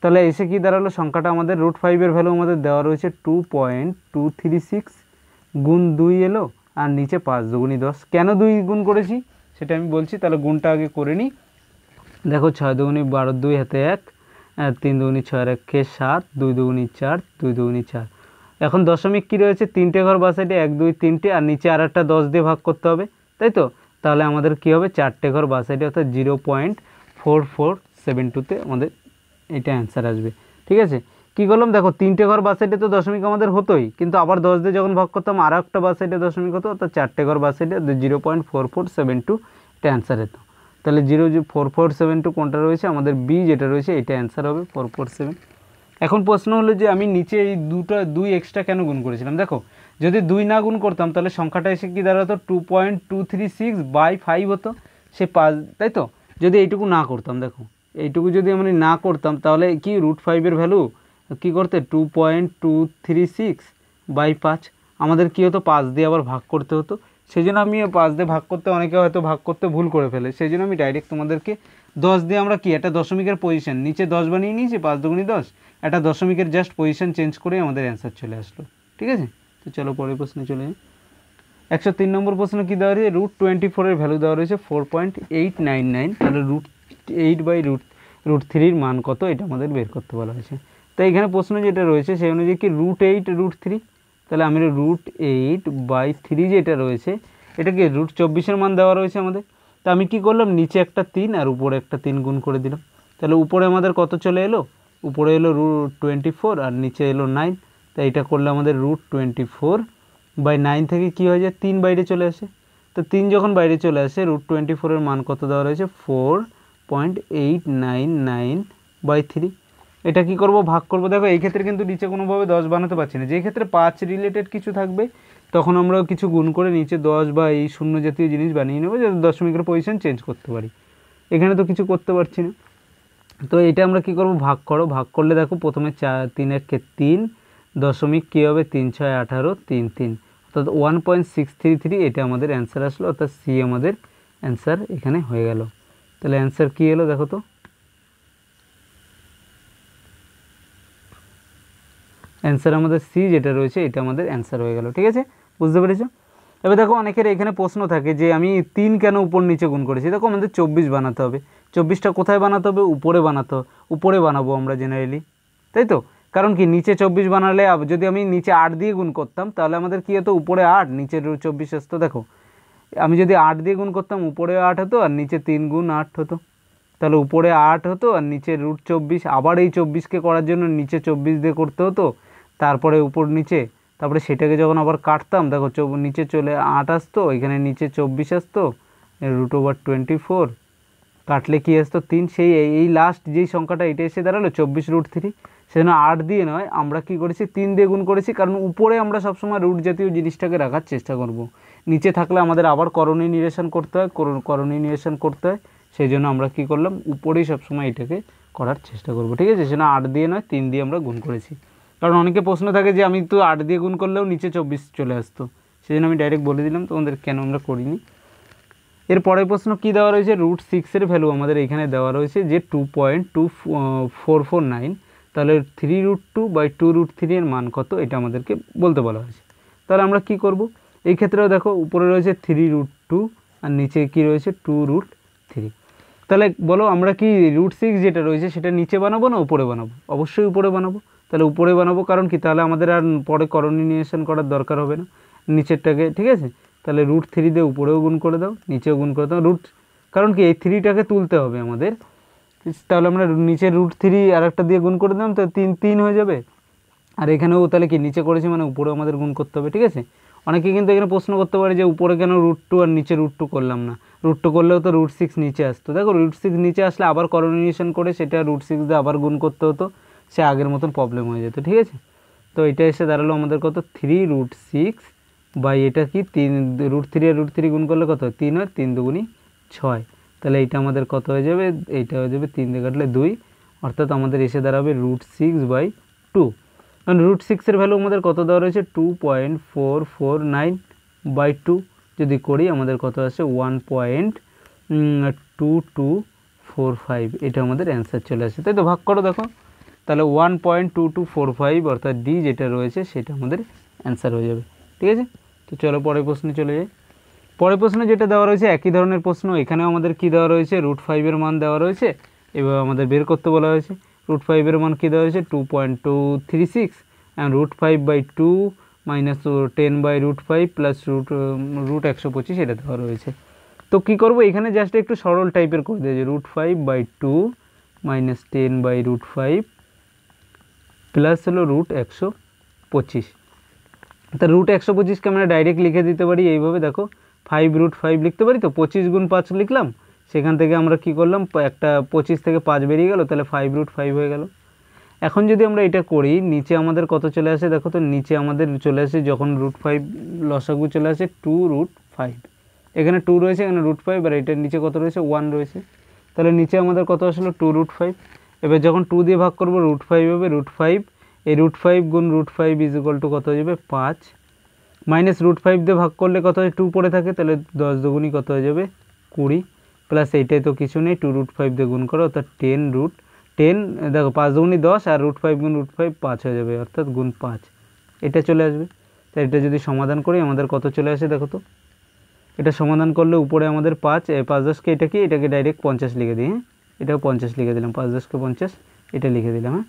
তাহলে এসে কি দাঁড়ালো সংখ্যাটা আমাদের রুট ফাইভের ভ্যালু আমাদের দেওয়া রয়েছে two point two three six গুণ দুই এলো আর নিচে পাঁচ দুগুণি দশ কেন দুই গুণ করেছি সেটা আমি বলছি তাহলে গুণটা আগে করে নিই দেখো ছয় দুগুণি বারো দুই হাতে এক তিন দুগুণি ছয় একে সাত দুই দুগুণি চার দুই দুগুণি চার এখন দশমিক কি রয়েছে তিনটে ঘর বা সাইডে এক দুই তিনটে আর নিচে আর একটা দশ দিয়ে ভাগ করতে হবে তাই তো তাহলে আমাদের কি হবে চারটে ঘর বা সাইডে অর্থাৎ zero point four four seven টুতে আমাদের এটা অ্যান্সার আসবে ঠিক আছে কী করলাম দেখো তিনটে ঘর বা সাইডে তো দশমিক আমাদের হতোই কিন্তু আবার দশ দিয়ে যখন ভাগ করতাম আর একটা বা সাইডে দশমিক হতো অর্থাৎ চারটে ঘর বা সাইডে zero point four four seven two এটা অ্যান্সার হতো তাহলে zero four four seven two কোনটা রয়েছে আমাদের বি যেটা রয়েছে এটা অ্যান্সার হবে ফোর ফোর সেভেন এখন প্রশ্ন হলো যে আমি নিচে এই দুটো দুই এক্সট্রা কেন গুণ করেছিলাম দেখো যদি দুই না গুণ করতাম তাহলে সংখ্যাটা এসে কি দাঁড়াতো two point two three six by five হতো সে পাঁচ তাই তো যদি এইটুকু না করতাম দেখো এইটুকু যদি আমি না করতাম তাহলে কি রুট ফাইভের ভ্যালু কী করতে two point two three six by পাঁচ আমাদের কী হতো পাঁচ দিয়ে আবার ভাগ করতে হতো সেই জন্য আমি পাঁচ দিয়ে ভাগ করতে অনেকে হয়তো ভাগ করতে ভুল করে ফেলে সেই জন্য আমি ডাইরেক্ট তোমাদেরকে দশ দিয়ে আমরা কি একটা দশমিকের পজিশন নিচে দশ বানিয়ে নিয়েছি পাঁচ দুগুনি দশ একটা দশমিকের জাস্ট পজিশন চেঞ্জ করে আমাদের অ্যান্সার চলে আসলো ঠিক আছে তো চলো পরের প্রশ্নে চলে যাই একশো তিন নম্বর প্রশ্ন কী দেওয়া রয়েছে রুট টোয়েন্টি ফোরের ভ্যালু দেওয়া রয়েছে four point eight nine nine তাহলে root eight by root root থ্রির মান কত এটা আমাদের বের করতে বলা হয়েছে তো এখানে প্রশ্ন যেটা রয়েছে সেই অনুযায়ী কি রুট এইট রুট থ্রি তাহলে আমি রুট এইট বাই থ্রি যেটা রয়েছে এটাকে রুট চব্বিশের মান দেওয়া রয়েছে আমাদের তো আমি কি করলাম নিচে একটা তিন আর উপরে একটা তিন গুণ করে দিলাম তাহলে উপরে আমাদের কত চলে এলো উপরে এলো রুট টোয়েন্টি ফোর আর নিচে এলো নাইন তাই এটা করলে আমাদের root twenty four by nine থেকে কী হয়ে যায় তিন বাইরে চলে আসে তো তিন যখন বাইরে চলে আসে রুট টোয়েন্টি ফোরের মান কত দেওয়া রয়েছে four point eight nine nine by three এটা কী করবো ভাগ করব দেখো এই ক্ষেত্রে কিন্তু নিচে কোনোভাবে দশ বানাতে পারছি না যে ক্ষেত্রে পাঁচ রিলেটেড কিছু থাকবে তখন আমরা কিছু গুণ করে নিচে দশ বা এই শূন্য জাতীয় জিনিস বানিয়ে নেবো যাতে দশমিকের পজিশন চেঞ্জ করতে পারি এখানে তো কিছু করতে পারছি না তো এটা আমরা কি করব ভাগ করো ভাগ করলে দেখো প্রথমে চার তিনের কে তিন দশমিক কী হবে তিন ছয় আঠারো তিন তিন অর্থাৎ one point six three three এটা আমাদের অ্যান্সার আসলো অর্থাৎ সি আমাদের অ্যান্সার এখানে হয়ে গেল তাহলে অ্যান্সার কী এলো দেখো তো অ্যান্সার আমাদের সি যেটা রয়েছে এটা আমাদের অ্যান্সার হয়ে গেল ঠিক আছে বুঝতে পেরেছো এবার দেখো অনেকের এখানে প্রশ্ন থাকে যে আমি তিন কেন উপর নিচে গুণ করেছি দেখো আমাদের চব্বিশ বানাতে হবে চব্বিশটা কোথায় বানাতে হবে উপরে বানাতে উপরে বানাবো আমরা জেনারেলি তাই তো কারণ কি নিচে চব্বিশ বানালে যদি আমি নিচে আট দিয়ে গুণ করতাম তাহলে আমাদের কী হতো উপরে আট নিচের চব্বিশ আসতো দেখো আমি যদি আট দিয়ে গুণ করতাম উপরে আট হতো আর নিচে তিন গুণ আট হতো তাহলে উপরে আট হতো আর নিচে রুট চব্বিশ আবার এই চব্বিশকে করার জন্য নিচে চব্বিশ দিয়ে করতে হতো তারপরে উপর নিচে তারপরে সেটাকে যখন আবার কাটতাম দেখো চব নিচে চলে আট আসতো এখানে নিচে চব্বিশ আসতো রুট ওভার টোয়েন্টি ফোর কাটলে কী আসতো তিন সেই এই লাস্ট যেই সংখ্যাটা এটা এসে দাঁড়ালো চব্বিশ রুট থ্রি সেজন্য আট দিয়ে নয় আমরা কি করেছি তিন দিয়ে গুণ করেছি কারণ উপরে আমরা সবসময় রুট জাতীয় জিনিসটাকে রাখার চেষ্টা করব। নিচে থাকলে আমাদের আবার করণীয় নিরেশন করতে হয় করণীয় নিরেশন করতে হয় সেই জন্য আমরা কী করলাম উপরেই সবসময় এটাকে করার চেষ্টা করব ঠিক আছে সেজন্য আট দিয়ে নয় তিন দিয়ে আমরা গুণ করেছি কারণ অনেকে প্রশ্ন থাকে যে আমি তো আট দিয়ে গুণ করলেও নিচে চব্বিশ চলে আসতো সেই জন্য আমি ডাইরেক্ট বলে দিলাম তোমাদের কেন আমরা করিনি এর পরের প্রশ্ন কী দেওয়া রয়েছে রুট সিক্সের ভ্যালু আমাদের এখানে দেওয়া রয়েছে যে two point two four four nine তাহলে three root two by two root three এর মান কত এটা আমাদেরকে বলতে বলা হয়েছে তাহলে আমরা কি করব এই ক্ষেত্রেও দেখো উপরে রয়েছে থ্রি রুট টু আর নিচে কি রয়েছে টু রুট থ্রি তাহলে বলো আমরা কি রুট সিক্স যেটা রয়েছে সেটা নিচে বানাবো না উপরে বানাবো অবশ্যই উপরে বানাবো তাহলে উপরে বানাবো কারণ কি তাহলে আমাদের আর পরে করোনিয়েশন করার দরকার হবে না নিচেরটাকে ঠিক আছে তাহলে রুট থ্রি দিয়ে উপরেও গুণ করে দাও নিচেও গুণ করে দাও রুট কারণ কি এই থ্রিটাকে তুলতে হবে আমাদের তাহলে আমরা নিচের রুট থ্রি আর একটা দিয়ে গুণ করে দিলাম তো তিন তিন হয়ে যাবে আর এখানেও তাহলে কি নিচে করেছি মানে উপরেও আমাদের গুণ করতে হবে ঠিক আছে অনেকে কিন্তু এখানে প্রশ্ন করতে পারে যে উপরে কেন রুট টু আর নিচে রুট টু করলাম না রুট টু করলেও তো রুট সিক্স নিচে আসতো দেখো রুট সিক্স নিচে আসলে আবার করোনিয়েশন করে সেটা রুট সিক্স দিয়ে আবার গুণ করতে হতো সে আগের মতন প্রবলেম হয়ে যেত ঠিক আছে তো এটা এসে দাঁড়ালো আমাদের কত থ্রি রুট সিক্স বাই এটা কি তিন রুট থ্রি আর রুট থ্রি গুণ করলে কত তিন আর তিন দুগুণি ছয় তাহলে এইটা আমাদের কত হয়ে যাবে এইটা হয়ে যাবে তিন দিয়ে কাটলে দুই অর্থাৎ আমাদের এসে দাঁড়াবে রুট সিক্স বাই টু কারণ রুট সিক্সের ভ্যালু আমাদের কত দেওয়া রয়েছে two point four four nine by two যদি করি আমাদের কত আসে one point two two four five এটা আমাদের অ্যান্সার চলে আসে তাই তো ভাগ করো দেখো তাহলে one point two two four five অর্থাৎ ডি যেটা রয়েছে সেটা আমাদের অ্যান্সার হয়ে যাবে ঠিক আছে তো চলো পরের প্রশ্নে চলে যাই পরের প্রশ্নে যেটা দেওয়া রয়েছে একই ধরনের প্রশ্ন এখানেও আমাদের কি দেওয়া রয়েছে রুট ফাইভের মান দেওয়া রয়েছে এবার আমাদের বের করতে বলা হয়েছে রুট ফাইভের মান কী দেওয়া হয়েছে two point two three six and root five by two minus ten by root five plus root root একশো পঁচিশ এটা দেওয়া রয়েছে তো কী করবো এখানে জাস্ট একটু সরল টাইপের করে দিয়েছে root five by two minus ten by root five plus হলো রুট একশো পঁচিশ তা রুট একশো পঁচিশকে আমরা ডাইরেক্ট লিখে দিতে পারি এইভাবে দেখো ফাইভ রুট ফাইভ লিখতে পারি তো পঁচিশ গুণ পাঁচ লিখলাম সেখান থেকে আমরা কি করলাম একটা পঁচিশ থেকে পাঁচ বেরিয়ে গেল তাহলে ফাইভ রুট ফাইভ হয়ে গেল এখন যদি আমরা এটা করি নিচে আমাদের কত চলে আসে দেখো তো নিচে আমাদের চলে আসে যখন রুট ফাইভ লসাগু চলে আসে টু রুট ফাইভ এখানে টু রয়েছে এখানে রুট ফাইভ আর এটার নিচে কত রয়েছে ওয়ান রয়েছে তাহলে নিচে আমাদের কত আসলো টু রুট ফাইভ এবার যখন টু দিয়ে ভাগ করবো রুট ফাইভ হবে রুট ফাইভ এই রুট ফাইভ গুণ root five is equal to কত হয়ে যাবে পাঁচ মাইনাস রুট ফাইভ দিয়ে ভাগ করলে কত হয় টু পড়ে থাকে তাহলে দশ দুগুণই কত হয়ে যাবে কুড়ি প্লাস এইটাই তো কিছু নেই টু রুট ফাইভ দিয়ে গুণ করো অর্থাৎ টেন রুট টেন দেখো পাঁচ দুগুণই দশ আর রুট ফাইভ গুণ রুট ফাইভ পাঁচ হয়ে যাবে অর্থাৎ গুণ পাঁচ এটা চলে আসবে তা এটা যদি সমাধান করি আমাদের কত চলে আসে দেখো তো এটা সমাধান করলে উপরে আমাদের পাঁচ পাঁচ দশকে এটা কি এটাকে ডাইরেক্ট পঞ্চাশ লিখে দিই হ্যাঁ এটাও পঞ্চাশ লিখে দিলাম পাঁচ দশকে পঞ্চাশ এটা লিখে দিলাম হ্যাঁ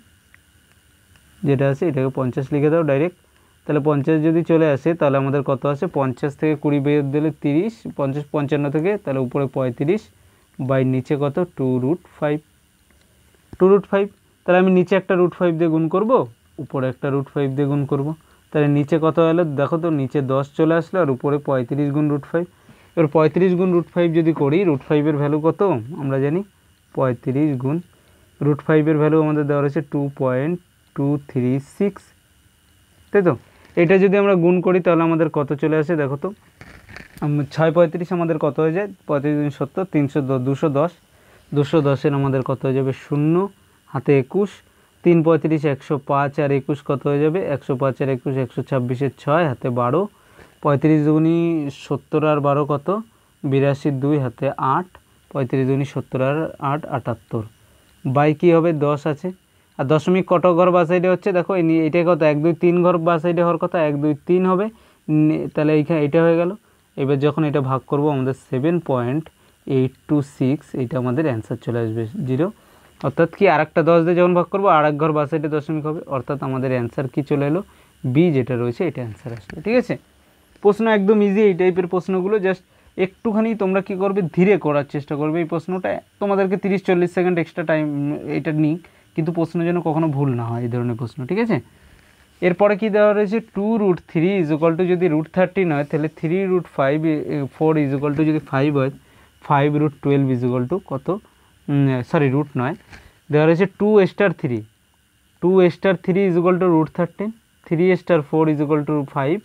যেটা আছে এটাকে পঞ্চাশ লিখে দাও ডাইরেক্ট তাহলে পঞ্চাশ যদি চলে আসে তাহলে আমাদের কত আছে পঞ্চাশ থেকে কুড়ি বের দিলে তিরিশ পঞ্চাশ পঞ্চান্ন থেকে তাহলে উপরে পঁয়ত্রিশ বাই নিচে কত two root five two root five তাহলে আমি নিচে একটা রুট ফাইভ দিয়ে গুণ করবো উপরে একটা রুট ফাইভ দিয়ে গুণ করব তাহলে নিচে কত এলো দেখো তো নিচে দশ চলে আসলো আর উপরে পঁয়ত্রিশ গুণ রুট ফাইভ এবার পঁয়ত্রিশ গুণ রুট ফাইভ যদি করি রুট ফাইভের ভ্যালু কত আমরা জানি পঁয়ত্রিশ গুণ রুট ফাইভের ভ্যালু আমাদের দেওয়া রয়েছে two point two three six তাই তো এটা যদি আমরা গুণ করি তাহলে আমাদের কত চলে আসে দেখো তো ছয় পঁয়ত্রিশ আমাদের কত হয়ে যায় পঁয়ত্রিশ দিন সত্তর তিনশো দুশো দশ দুশো দশের আমাদের কত হয়ে যাবে শূন্য হাতে একুশ তিন পঁয়ত্রিশ একশো পাঁচ আর একুশ কত হয়ে যাবে একশো পাঁচ আর একুশ একশো ছাব্বিশের ছয় হাতে বারো পঁয়ত্রিশ দুগুনি সত্তর আর বারো কত বিরাশি দুই হাতে আট পঁয়ত্রিশ দুনি সত্তর আর আট আটাত্তর বাই কী হবে দশ আছে আর দশমিক কত ঘর বা সাইডে হচ্ছে দেখো এইটা কত এক দুই তিন ঘর বা সাইডে হওয়ার কথা এক দুই তিন হবে তাহলে এইখানে এটা হয়ে গেল এবার যখন এটা ভাগ করব আমাদের seven point eight two six এইটা আমাদের অ্যান্সার চলে আসবে জিরো অর্থাৎ কি আর একটা দশ দিয়ে যখন ভাগ করবো আর এক ঘর বা সাইডে দশমিক হবে অর্থাৎ আমাদের অ্যান্সার কি চলে এলো বি যেটা রয়েছে এটা অ্যান্সার আসবে ঠিক আছে প্রশ্ন একদম ইজি এই টাইপের প্রশ্নগুলো জাস্ট একটুখানি তোমরা কি করবে ধীরে করার চেষ্টা করবে এই প্রশ্নটা তোমাদেরকে তিরিশ চল্লিশ সেকেন্ড এক্সট্রা টাইম এটা নিক কিন্তু প্রশ্ন যেন কখনো ভুল না হয় এই ধরনের প্রশ্ন ঠিক আছে এরপরে কি দেওয়া রয়েছে two root three is equal to যদি রুট থার্টিন হয় তাহলে three root five four is equal to যদি ফাইভ হয় five root twelve equal to কত সরি রুট নয় দেওয়া রয়েছে two star three two star three is equal to root thirteen three star four is equal to five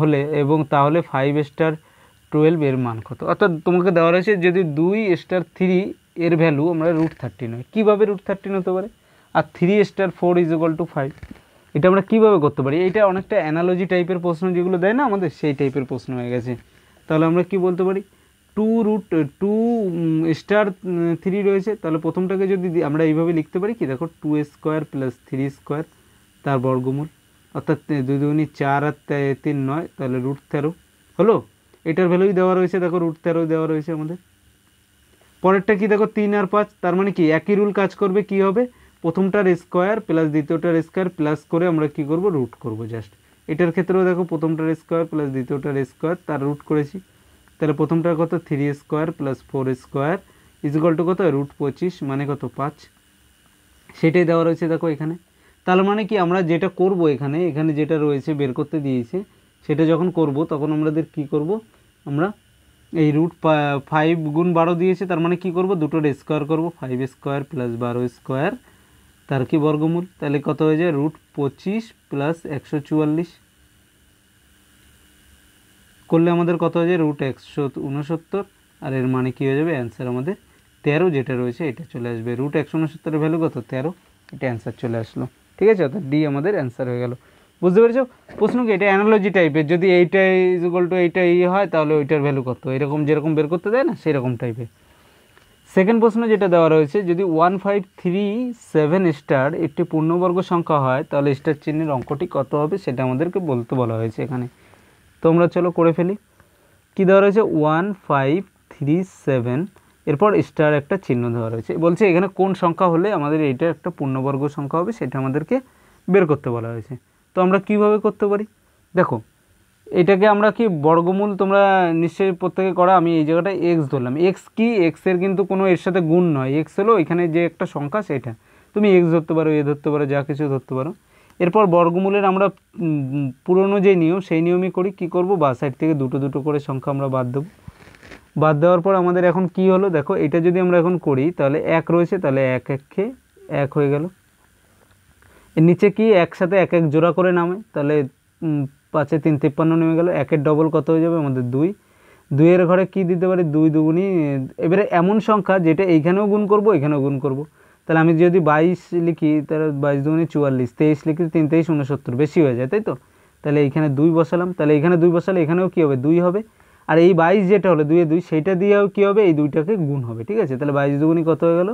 হলে এবং তাহলে five star twelve এর মান কত অর্থাৎ তোমাকে দেওয়া রয়েছে যদি দুই স্টার থ্রি এর ভ্যালু আমরা রুট থার্টিন হয় কীভাবে রুট থার্টিন হতে পারে আর three star four is equal to five এটা আমরা কীভাবে করতে পারি এটা অনেকটা অ্যানালজি টাইপের প্রশ্ন যেগুলো দেয় না আমাদের সেই টাইপের প্রশ্ন হয়ে গেছে তাহলে আমরা কি বলতে পারি two root two star three রয়েছে তাহলে প্রথমটাকে যদি আমরা এইভাবে লিখতে পারি কি দেখো two square plus three square তার বর্গমূল অর্থাৎ দুই চার আর তিন নয় তাহলে রুট তেরো হলো এটার ভ্যালুই দেওয়া রয়েছে দেখো রুট তেরো দেওয়া রয়েছে আমাদের পরেরটা কি দেখো তিন আর পাঁচ তার মানে কি একই রুল কাজ করবে কি হবে প্রথমটার স্কোয়ার প্লাস দ্বিতীয়টার স্কোয়ার প্লাস করে আমরা কি করব রুট করব জাস্ট এটার ক্ষেত্রেও দেখো প্রথমটার স্কোয়ার প্লাস দ্বিতীয়টার স্কোয়ার তার রুট করেছি তাহলে প্রথমটার কত three square plus four square is equal to কত রুট পঁচিশ মানে কত পাঁচ সেটাই দেওয়া রয়েছে দেখো এখানে তার মানে কি আমরা যেটা করব এখানে এখানে যেটা রয়েছে বের করতে দিয়েছে সেটা যখন করব তখন আমাদের কি করব আমরা এই রুট ফাইভ গুণ বারো দিয়েছে তার মানে কি করব দুটোর স্কোয়ার করব ফাইভ স্কোয়ার প্লাস বারো স্কোয়ার তার কি বর্গমূল তাহলে কত হয়ে যায় রুট পঁচিশ প্লাস একশো চুয়াল্লিশ করলে আমাদের কত হয়ে যায় রুট একশো উনসত্তর আর এর মানে কী হয়ে যাবে অ্যান্সার আমাদের তেরো যেটা রয়েছে এটা চলে আসবে রুট একশো উনসত্তরের ভ্যালু কত তেরো এটা অ্যান্সার চলে আসলো ঠিক আছে অর্থাৎ ডি আমাদের অ্যান্সার হয়ে গেল বুঝতে পেরেছো প্রশ্ন কি এটা অ্যানালজি টাইপের যদি এইটা ইজ টু এইটা ই ইয়ে হয় তাহলে ওইটার ভ্যালু কত এরকম যেরকম বের করতে দেয় না সেরকম টাইপের সেকেন্ড প্রশ্ন যেটা দেওয়া রয়েছে যদি one five three seven star একটি পূর্ণবর্গ সংখ্যা হয় তাহলে স্টার চিহ্নের অঙ্কটি কত হবে সেটা আমাদেরকে বলতে বলা হয়েছে এখানে তোমরা চলো করে ফেলি কী দেওয়া রয়েছে ওয়ান ফাইভ থ্রি সেভেন এরপর স্টার একটা চিহ্ন দেওয়া রয়েছে বলছে এখানে কোন সংখ্যা হলে আমাদের এইটা একটা পূর্ণবর্গ সংখ্যা হবে সেটা আমাদেরকে বের করতে বলা হয়েছে তো আমরা কিভাবে করতে পারি দেখো এটাকে আমরা কি বর্গমূল তোমরা নিশ্চয়ই প্রত্যেকে করা আমি এই জায়গাটায় এক্স ধরলাম এক্স কি এক্সের কিন্তু কোনো এর সাথে গুণ নয় এক্স হলো এখানে যে একটা সংখ্যা সেটা তুমি এক্স ধরতে পারো এ ধরতে পারো যা কিছু ধরতে পারো এরপর বর্গমূলের আমরা পুরনো যে নিয়ম সেই নিয়মই করি কি করব বা সাইড থেকে দুটো দুটো করে সংখ্যা আমরা বাদ দেবো বাদ দেওয়ার পর আমাদের এখন কি হলো দেখো এটা যদি আমরা এখন করি তাহলে এক রয়েছে তাহলে এক এক খেয়ে এক হয়ে গেলো নিচে কি একসাথে এক এক জোড়া করে নামে তাহলে পাঁচে তিন তিপ্পান্ন নেমে গেল একের ডবল কত হয়ে যাবে আমাদের দুই দুইয়ের ঘরে কি দিতে পারি দুই দুগুনি এবারে এমন সংখ্যা যেটা এইখানেও গুণ করব এখানেও গুণ করব। তাহলে আমি যদি বাইশ লিখি তাহলে বাইশ দুগুনি চুয়াল্লিশ তেইশ লিখি তিন তেইশ উনসত্তর বেশি হয়ে যায় তাই তো তাহলে এইখানে দুই বসালাম তাহলে এখানে দুই বসালে এখানেও কী হবে দুই হবে আর এই বাইশ যেটা হলো দুইয়ে দুই সেইটা দিয়েও কী হবে এই দুইটাকে গুণ হবে ঠিক আছে তাহলে বাইশ দুগুনি কত হয়ে গেলো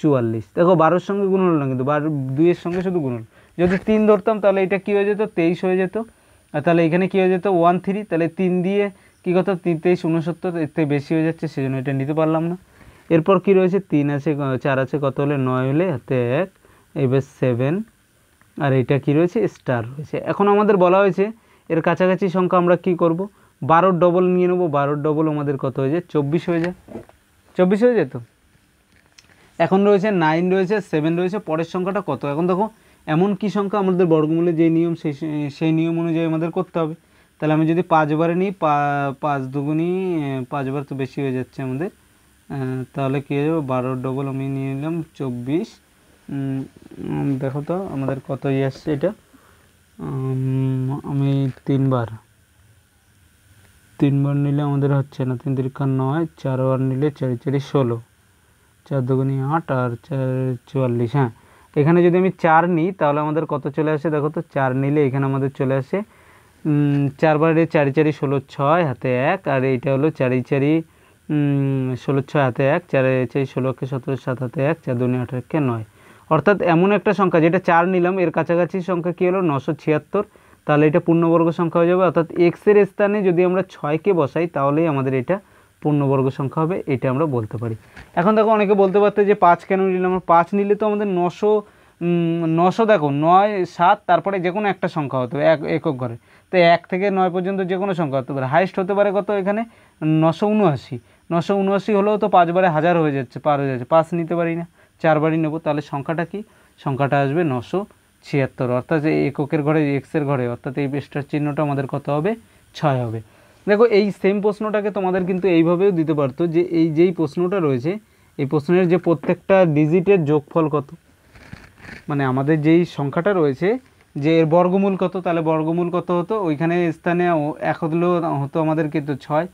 চুয়াল্লিশ দেখো বারোর সঙ্গে গুণ হলো না কিন্তু বারো দুইয়ের সঙ্গে শুধু গুণ হলো যদি তিন ধরতাম তাহলে এটা কী হয়ে যেত তেইশ হয়ে যেত আর তাহলে এখানে কী হয়ে যেত ওয়ান থ্রি তাহলে তিন দিয়ে কী কথা তিন তেইশ উনসত্তর এর থেকে বেশি হয়ে যাচ্ছে সেজন্য জন্য এটা নিতে পারলাম না এরপর কী রয়েছে তিন আছে চার আছে কত হলে নয় হলে হাতে এক এবার সেভেন আর এটা কী রয়েছে স্টার রয়েছে এখন আমাদের বলা হয়েছে এর কাছাকাছি সংখ্যা আমরা কি করব বারোর ডবল নিয়ে নেবো বারোর ডবল আমাদের কত হয়ে যায় চব্বিশ হয়ে যায় চব্বিশ হয়ে যেত এখন রয়েছে নাইন রয়েছে সেভেন রয়েছে পরের সংখ্যাটা কত এখন দেখো এমন কি সংখ্যা আমাদের বর্গমূলে যে নিয়ম সেই সেই নিয়ম অনুযায়ী আমাদের করতে হবে তাহলে আমি যদি পাঁচবারে নিই পাঁচ দুগুনি পাঁচবার তো বেশি হয়ে যাচ্ছে আমাদের তাহলে কী হয়ে যাবে বারো ডবল আমি নিয়ে নিলাম চব্বিশ দেখো তো আমাদের কত ইয়ে আসছে এটা আমি তিনবার তিনবার নিলে আমাদের হচ্ছে না তিন তিরিক্ষা নয় চারবার নিলে চারি চারি ষোলো চার দুগুনি আট আর চার চুয়াল্লিশ হ্যাঁ এখানে যদি আমি চার নিই তাহলে আমাদের কত চলে আসে দেখো তো চার নিলে এখানে আমাদের চলে আসে চারবারে চারি চারি ষোলো ছয় হাতে এক আর এইটা হলো চারি চারি ষোলো ছয় হাতে এক চারে চারি ষোলোকে সতেরো সাত হাতে এক চার দুনি আঠারোকে নয় অর্থাৎ এমন একটা সংখ্যা যেটা চার নিলাম এর কাছাকাছি সংখ্যা কী হলো নশো ছিয়াত্তর তাহলে এটা পূর্ণবর্গ সংখ্যা হয়ে যাবে অর্থাৎ এক্সের স্থানে যদি আমরা ছয়কে বসাই তাহলেই আমাদের এটা পূর্ণবর্গ সংখ্যা হবে এটা আমরা বলতে পারি এখন দেখো অনেকে বলতে পারতে যে পাঁচ কেন নিলাম আমরা পাঁচ নিলে তো আমাদের নশো নশো দেখো নয় সাত তারপরে যে কোনো একটা সংখ্যা হতে হবে এক একক ঘরে তো এক থেকে নয় পর্যন্ত যে কোনো সংখ্যা হতে পারে হাইস্ট হতে পারে কত এখানে নশো উনআশি নশো উনআশি হলেও তো পাঁচবারে হাজার হয়ে যাচ্ছে পার হয়ে যাচ্ছে পাঁচ নিতে পারি না চারবারই নেবো তাহলে সংখ্যাটা কি সংখ্যাটা আসবে নশো ছিয়াত্তর অর্থাৎ এককের ঘরে এক্সের ঘরে অর্থাৎ এই বেস্টার চিহ্নটা আমাদের কত হবে ছয় হবে দেখো এই সেম প্রশ্নটাকে তোমাদের কিন্তু এইভাবেও দিতে পারতো যে এই যেই প্রশ্নটা রয়েছে এই প্রশ্নের যে প্রত্যেকটা ডিজিটের যোগফল কত মানে আমাদের যেই সংখ্যাটা রয়েছে যে এর বর্গমূল কত তাহলে বর্গমূল কত হতো ওইখানে স্থানে এক হলো হতো আমাদের কিন্তু ছয়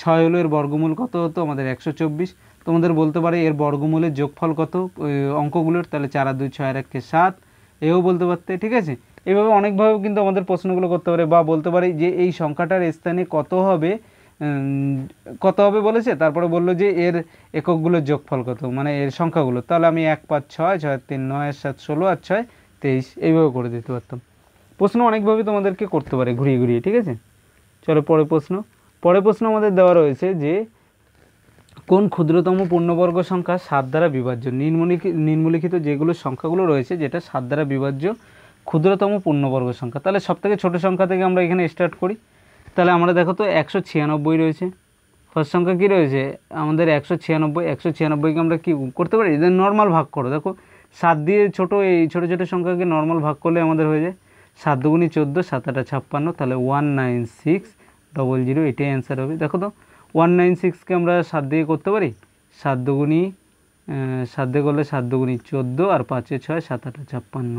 ছয় হলো এর বর্গমূল কত হতো আমাদের একশো চব্বিশ তোমাদের বলতে পারে এর বর্গমূলের যোগফল কত অঙ্কগুলোর তাহলে চার আর দুই ছয় আর একে সাত এও বলতে পারতে ঠিক আছে এভাবে অনেকভাবেও কিন্তু আমাদের প্রশ্নগুলো করতে পারে বা বলতে পারে যে এই সংখ্যাটার স্থানে কত হবে কত হবে বলেছে তারপরে বললো যে এর এককগুলোর যোগফল কত মানে এর সংখ্যাগুলো তাহলে আমি এক পাঁচ ছয় ছয় তিন নয় সাত ষোলো আর ছয় তেইশ এইভাবে করে দিতে পারতাম প্রশ্ন অনেকভাবে তোমাদেরকে করতে পারে ঘুরিয়ে ঘুরিয়ে ঠিক আছে চলো পরে প্রশ্ন পরে প্রশ্ন আমাদের দেওয়া রয়েছে যে কোন ক্ষুদ্রতম পূর্ণবর্গ সংখ্যা সাত দ্বারা বিভাজ্য নিম্নলিখিত নিম্নলিখিত যেগুলো সংখ্যাগুলো রয়েছে যেটা সাত দ্বারা বিভাজ্য ক্ষুদ্রতম পূর্ণবর্গ সংখ্যা তাহলে সবথেকে ছোটো সংখ্যা থেকে আমরা এখানে স্টার্ট করি তাহলে আমরা দেখো তো একশো ছিয়ানব্বই রয়েছে ফার্স্ট সংখ্যা কী রয়েছে আমাদের একশো ছিয়ানব্বই একশো ছিয়ানব্বইকে আমরা কী করতে পারি এদের নর্মাল ভাগ করো দেখো সাত দিয়ে ছোটো এই ছোটো ছোটো সংখ্যাকে নর্মাল ভাগ করলে আমাদের হয়ে যায় সাত দুগুনি চোদ্দো সাত আটা ছাপ্পান্ন তাহলে one nine six double zero এটাই অ্যান্সার হবে দেখো তো ওয়ান নাইন সিক্সকে আমরা সাত দিয়ে করতে পারি সাত দুগুনি সাত দিয়ে করলে সাত দুগুনি চোদ্দো আর পাঁচে ছয় সাত আটা ছাপ্পান্ন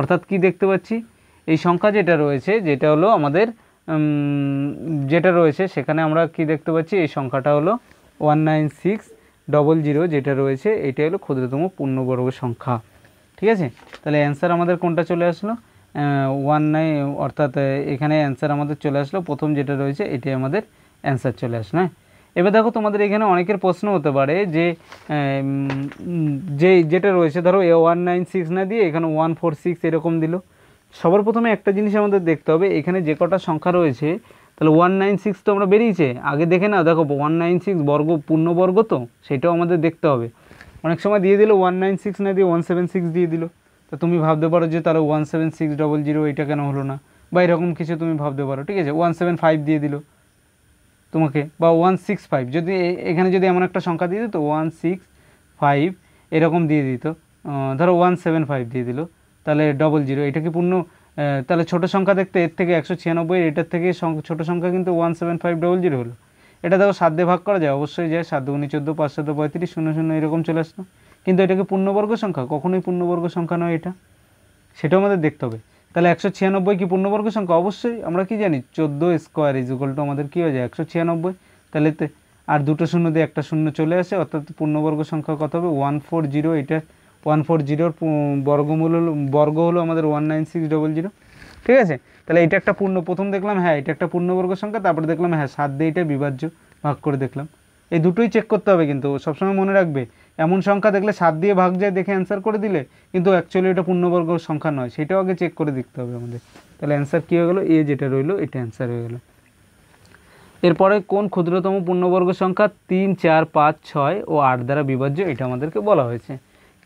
অর্থাৎ কি দেখতে পাচ্ছি এই সংখ্যা যেটা রয়েছে যেটা হলো আমাদের যেটা রয়েছে সেখানে আমরা কি দেখতে পাচ্ছি এই সংখ্যাটা হলো one nine six double zero যেটা রয়েছে এটা হলো ক্ষুদ্রতম পূর্ণবর্গ সংখ্যা ঠিক আছে তাহলে অ্যান্সার আমাদের কোনটা চলে আসলো ওয়ান নাইন অর্থাৎ এখানে অ্যান্সার আমাদের চলে আসলো প্রথম যেটা রয়েছে এটাই আমাদের অ্যান্সার চলে আসলো হ্যাঁ এবার দেখো তোমাদের এখানে অনেকের প্রশ্ন হতে পারে যে যে যেটা রয়েছে ধরো এ ওয়ান নাইন সিক্স না দিয়ে এখানে ওয়ান ফোর সিক্স এরকম দিল সবার প্রথমে একটা জিনিস আমাদের দেখতে হবে এখানে যে কটা সংখ্যা রয়েছে তাহলে ওয়ান নাইন সিক্স তো আমরা বেরিয়েছে আগে দেখে না দেখো ওয়ান নাইন সিক্স বর্গ পূর্ণবর্গ তো সেটাও আমাদের দেখতে হবে অনেক সময় দিয়ে দিল ওয়ান নাইন সিক্স না দিয়ে ওয়ান সেভেন সিক্স দিয়ে দিল তো তুমি ভাবতে পারো যে তাহলে one seven six double zero এটা কেন হলো না বা এরকম কিছু তুমি ভাবতে পারো ঠিক আছে ওয়ান সেভেন ফাইভ দিয়ে দিলো তোমাকে বা ওয়ান সিক্স ফাইভ যদি এখানে যদি এমন একটা সংখ্যা দিয়ে দিত ওয়ান সিক্স ফাইভ এরকম দিয়ে দিত ধরো ওয়ান সেভেন ফাইভ দিয়ে দিল তাহলে ডবল জিরো এটা কি পূর্ণ তাহলে ছোটো সংখ্যা দেখতে এর থেকে একশো ছিয়ানব্বই এটার থেকে ছোটো সংখ্যা কিন্তু one seven five double zero হলো এটা দেখো সাত দিয়ে ভাগ করা যায় অবশ্যই যায় সাত উনি চোদ্দো পাঁচ সাতো পঁয়ত্রিশ শূন্য শূন্য এরকম চলে আসলো কিন্তু এটাকে পূর্ণবর্গ সংখ্যা কখনোই পূর্ণবর্গ সংখ্যা নয় এটা সেটাও আমাদের দেখতে হবে তাহলে একশো ছিয়ানব্বই কি পূর্ণবর্গ সংখ্যা অবশ্যই আমরা কি জানি চোদ্দো স্কোয়ার ইজ টু আমাদের কী হয়ে যায় একশো ছিয়ানব্বই তাহলে আর দুটো শূন্য দিয়ে একটা শূন্য চলে আসে অর্থাৎ পূর্ণবর্গ সংখ্যা কত হবে ওয়ান ফোর জিরো এটা ওয়ান ফোর জিরোর বর্গমূল হলো বর্গ হলো আমাদের one nine six double zero ঠিক আছে তাহলে এটা একটা পূর্ণ প্রথম দেখলাম হ্যাঁ এটা একটা পূর্ণবর্গ সংখ্যা তারপরে দেখলাম হ্যাঁ সাত দিয়ে এটা বিভাজ্য ভাগ করে দেখলাম এই দুটোই চেক করতে হবে কিন্তু সবসময় মনে রাখবে এমন সংখ্যা দেখলে সাত দিয়ে ভাগ যায় দেখে অ্যান্সার করে দিলে কিন্তু অ্যাকচুয়ালি এটা পূর্ণবর্গ সংখ্যা নয় সেটাও আগে চেক করে দেখতে হবে আমাদের তাহলে অ্যান্সার কী হয়ে গেলো এ যেটা রইলো এটা অ্যান্সার হয়ে গেলো এরপরে কোন ক্ষুদ্রতম পূর্ণবর্গ সংখ্যা তিন চার পাঁচ ছয় ও আট দ্বারা বিভাজ্য এটা আমাদেরকে বলা হয়েছে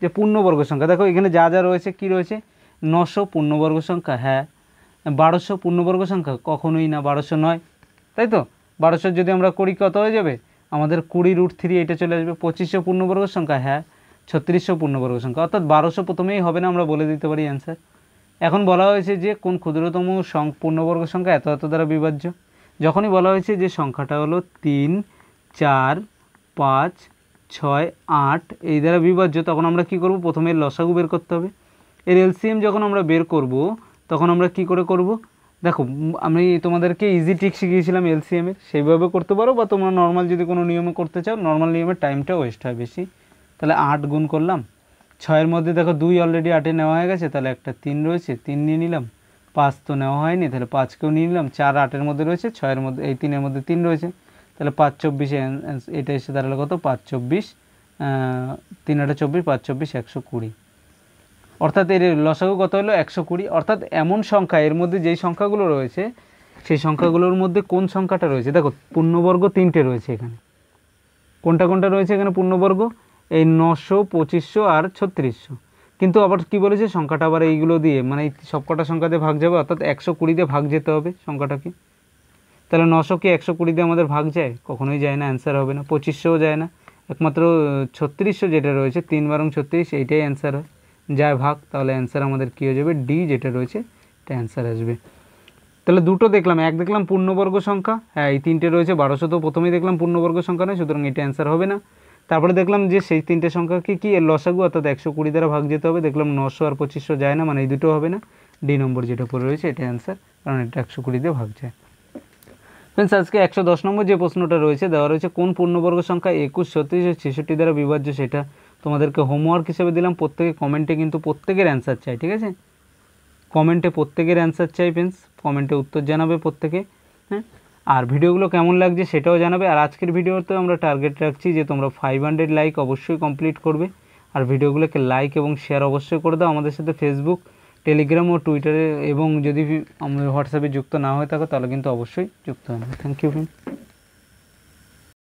যে পূর্ণবর্গ সংখ্যা দেখো এখানে যা যা রয়েছে কি রয়েছে নশো পূর্ণবর্গ সংখ্যা হ্যাঁ বারোশো পূর্ণবর্গ সংখ্যা কখনোই না বারোশো নয় তাই তো বারোশো যদি আমরা করি কত হয়ে যাবে আমাদের কুড়ি রুট থ্রি এটা চলে আসবে পঁচিশশো পূর্ণবর্গ সংখ্যা হ্যাঁ ছত্রিশশো পূর্ণবর্গ সংখ্যা অর্থাৎ বারোশো প্রথমেই হবে না আমরা বলে দিতে পারি অ্যান্সার এখন বলা হয়েছে যে কোন ক্ষুদ্রতম সং পূর্ণবর্গ সংখ্যা এত এত দ্বারা বিভাজ্য যখনই বলা হয়েছে যে সংখ্যাটা হলো তিন চার পাঁচ ছয় আট এই দ্বারা বিভাজ্য তখন আমরা কি করব প্রথমে লসাগু বের করতে হবে এর এলসিএম যখন আমরা বের করব তখন আমরা কি করে করব দেখো আমি তোমাদেরকে ইজি ট্রিক শিখিয়েছিলাম এলসিএমের সেইভাবে করতে পারো বা তোমরা নর্মাল যদি কোনো নিয়মে করতে চাও নর্মাল নিয়মের টাইমটা ওয়েস্ট হয় বেশি তাহলে আট গুণ করলাম ছয়ের মধ্যে দেখো দুই অলরেডি আটে নেওয়া হয়ে গেছে তাহলে একটা তিন রয়েছে তিন নিয়ে নিলাম পাঁচ তো নেওয়া হয়নি তাহলে পাঁচকেও নিয়ে নিলাম চার আটের মধ্যে রয়েছে ছয়ের মধ্যে এই তিনের মধ্যে তিন রয়েছে তাহলে পাঁচ চব্বিশে এটা এসে দাঁড়ালো কত পাঁচ চব্বিশ তিন আটে চব্বিশ পাঁচ চব্বিশ একশো কুড়ি অর্থাৎ এর লসাগু কত হলো একশো কুড়ি অর্থাৎ এমন সংখ্যা এর মধ্যে যেই সংখ্যাগুলো রয়েছে সেই সংখ্যাগুলোর মধ্যে কোন সংখ্যাটা রয়েছে দেখো পূর্ণবর্গ তিনটে রয়েছে এখানে কোনটা কোনটা রয়েছে এখানে পূর্ণবর্গ এই নশো পঁচিশশো আর ছত্রিশশো কিন্তু আবার কি বলেছে সংখ্যাটা আবার এইগুলো দিয়ে মানে এই সবকটা সংখ্যা দিয়ে ভাগ যাবে অর্থাৎ একশো কুড়িতে ভাগ যেতে হবে সংখ্যাটাকে তাহলে নশো কি একশো কুড়িতে আমাদের ভাগ যায় কখনোই যায় না অ্যান্সার হবে না পঁচিশশোও যায় না একমাত্র ছত্রিশশো যেটা রয়েছে তিন বারং ছত্রিশ এইটাই অ্যান্সার হয় যায় ভাগ তাহলে অ্যান্সার আমাদের কী হয়ে যাবে ডি যেটা রয়েছে এটা অ্যান্সার আসবে তাহলে দুটো দেখলাম এক দেখলাম পূর্ণবর্গ সংখ্যা হ্যাঁ এই তিনটে রয়েছে বারোশো তো প্রথমেই দেখলাম পূর্ণবর্গ সংখ্যা নয় সুতরাং এটা অ্যান্সার হবে না তারপরে দেখলাম যে সেই তিনটে সংখ্যাকে কি এর লসাগু অর্থাৎ একশো কুড়ি দ্বারা ভাগ যেতে হবে দেখলাম নশো আর পঁচিশশো যায় না মানে এই দুটো হবে না ডি নম্বর যেটা পড়ে রয়েছে এটা অ্যান্সার কারণ এটা একশো কুড়ি দিয়ে ভাগ যায় ফ্রেন্ডস আজকে একশো দশ নম্বর যে প্রশ্নটা রয়েছে দেওয়া রয়েছে কোন পূর্ণবর্গ সংখ্যা একুশ ছত্রিশ ছেষট্টি দ্বারা বিভাজ্য সেটা তোমাদেরকে হোমওয়ার্ক হিসেবে দিলাম প্রত্যেকে কমেন্টে কিন্তু প্রত্যেকের অ্যান্সার চাই ঠিক আছে কমেন্টে প্রত্যেকের অ্যান্সার চাই ফ্রেন্ডস কমেন্টে উত্তর জানাবে প্রত্যেকে হ্যাঁ আর ভিডিওগুলো কেমন লাগছে সেটাও জানাবে আর আজকের ভিডিওতে আমরা টার্গেট রাখছি যে তোমরা ফাইভ হান্ড্রেড লাইক অবশ্যই কমপ্লিট করবে আর ভিডিওগুলোকে লাইক এবং শেয়ার অবশ্যই করে দাও আমাদের সাথে ফেসবুক টেলিগ্রাম ও টুইটারে এবং যদি আমাদের হোয়াটসঅ্যাপে যুক্ত না হয়ে থাকো তাহলে কিন্তু অবশ্যই যুক্ত হবে থ্যাংক ইউ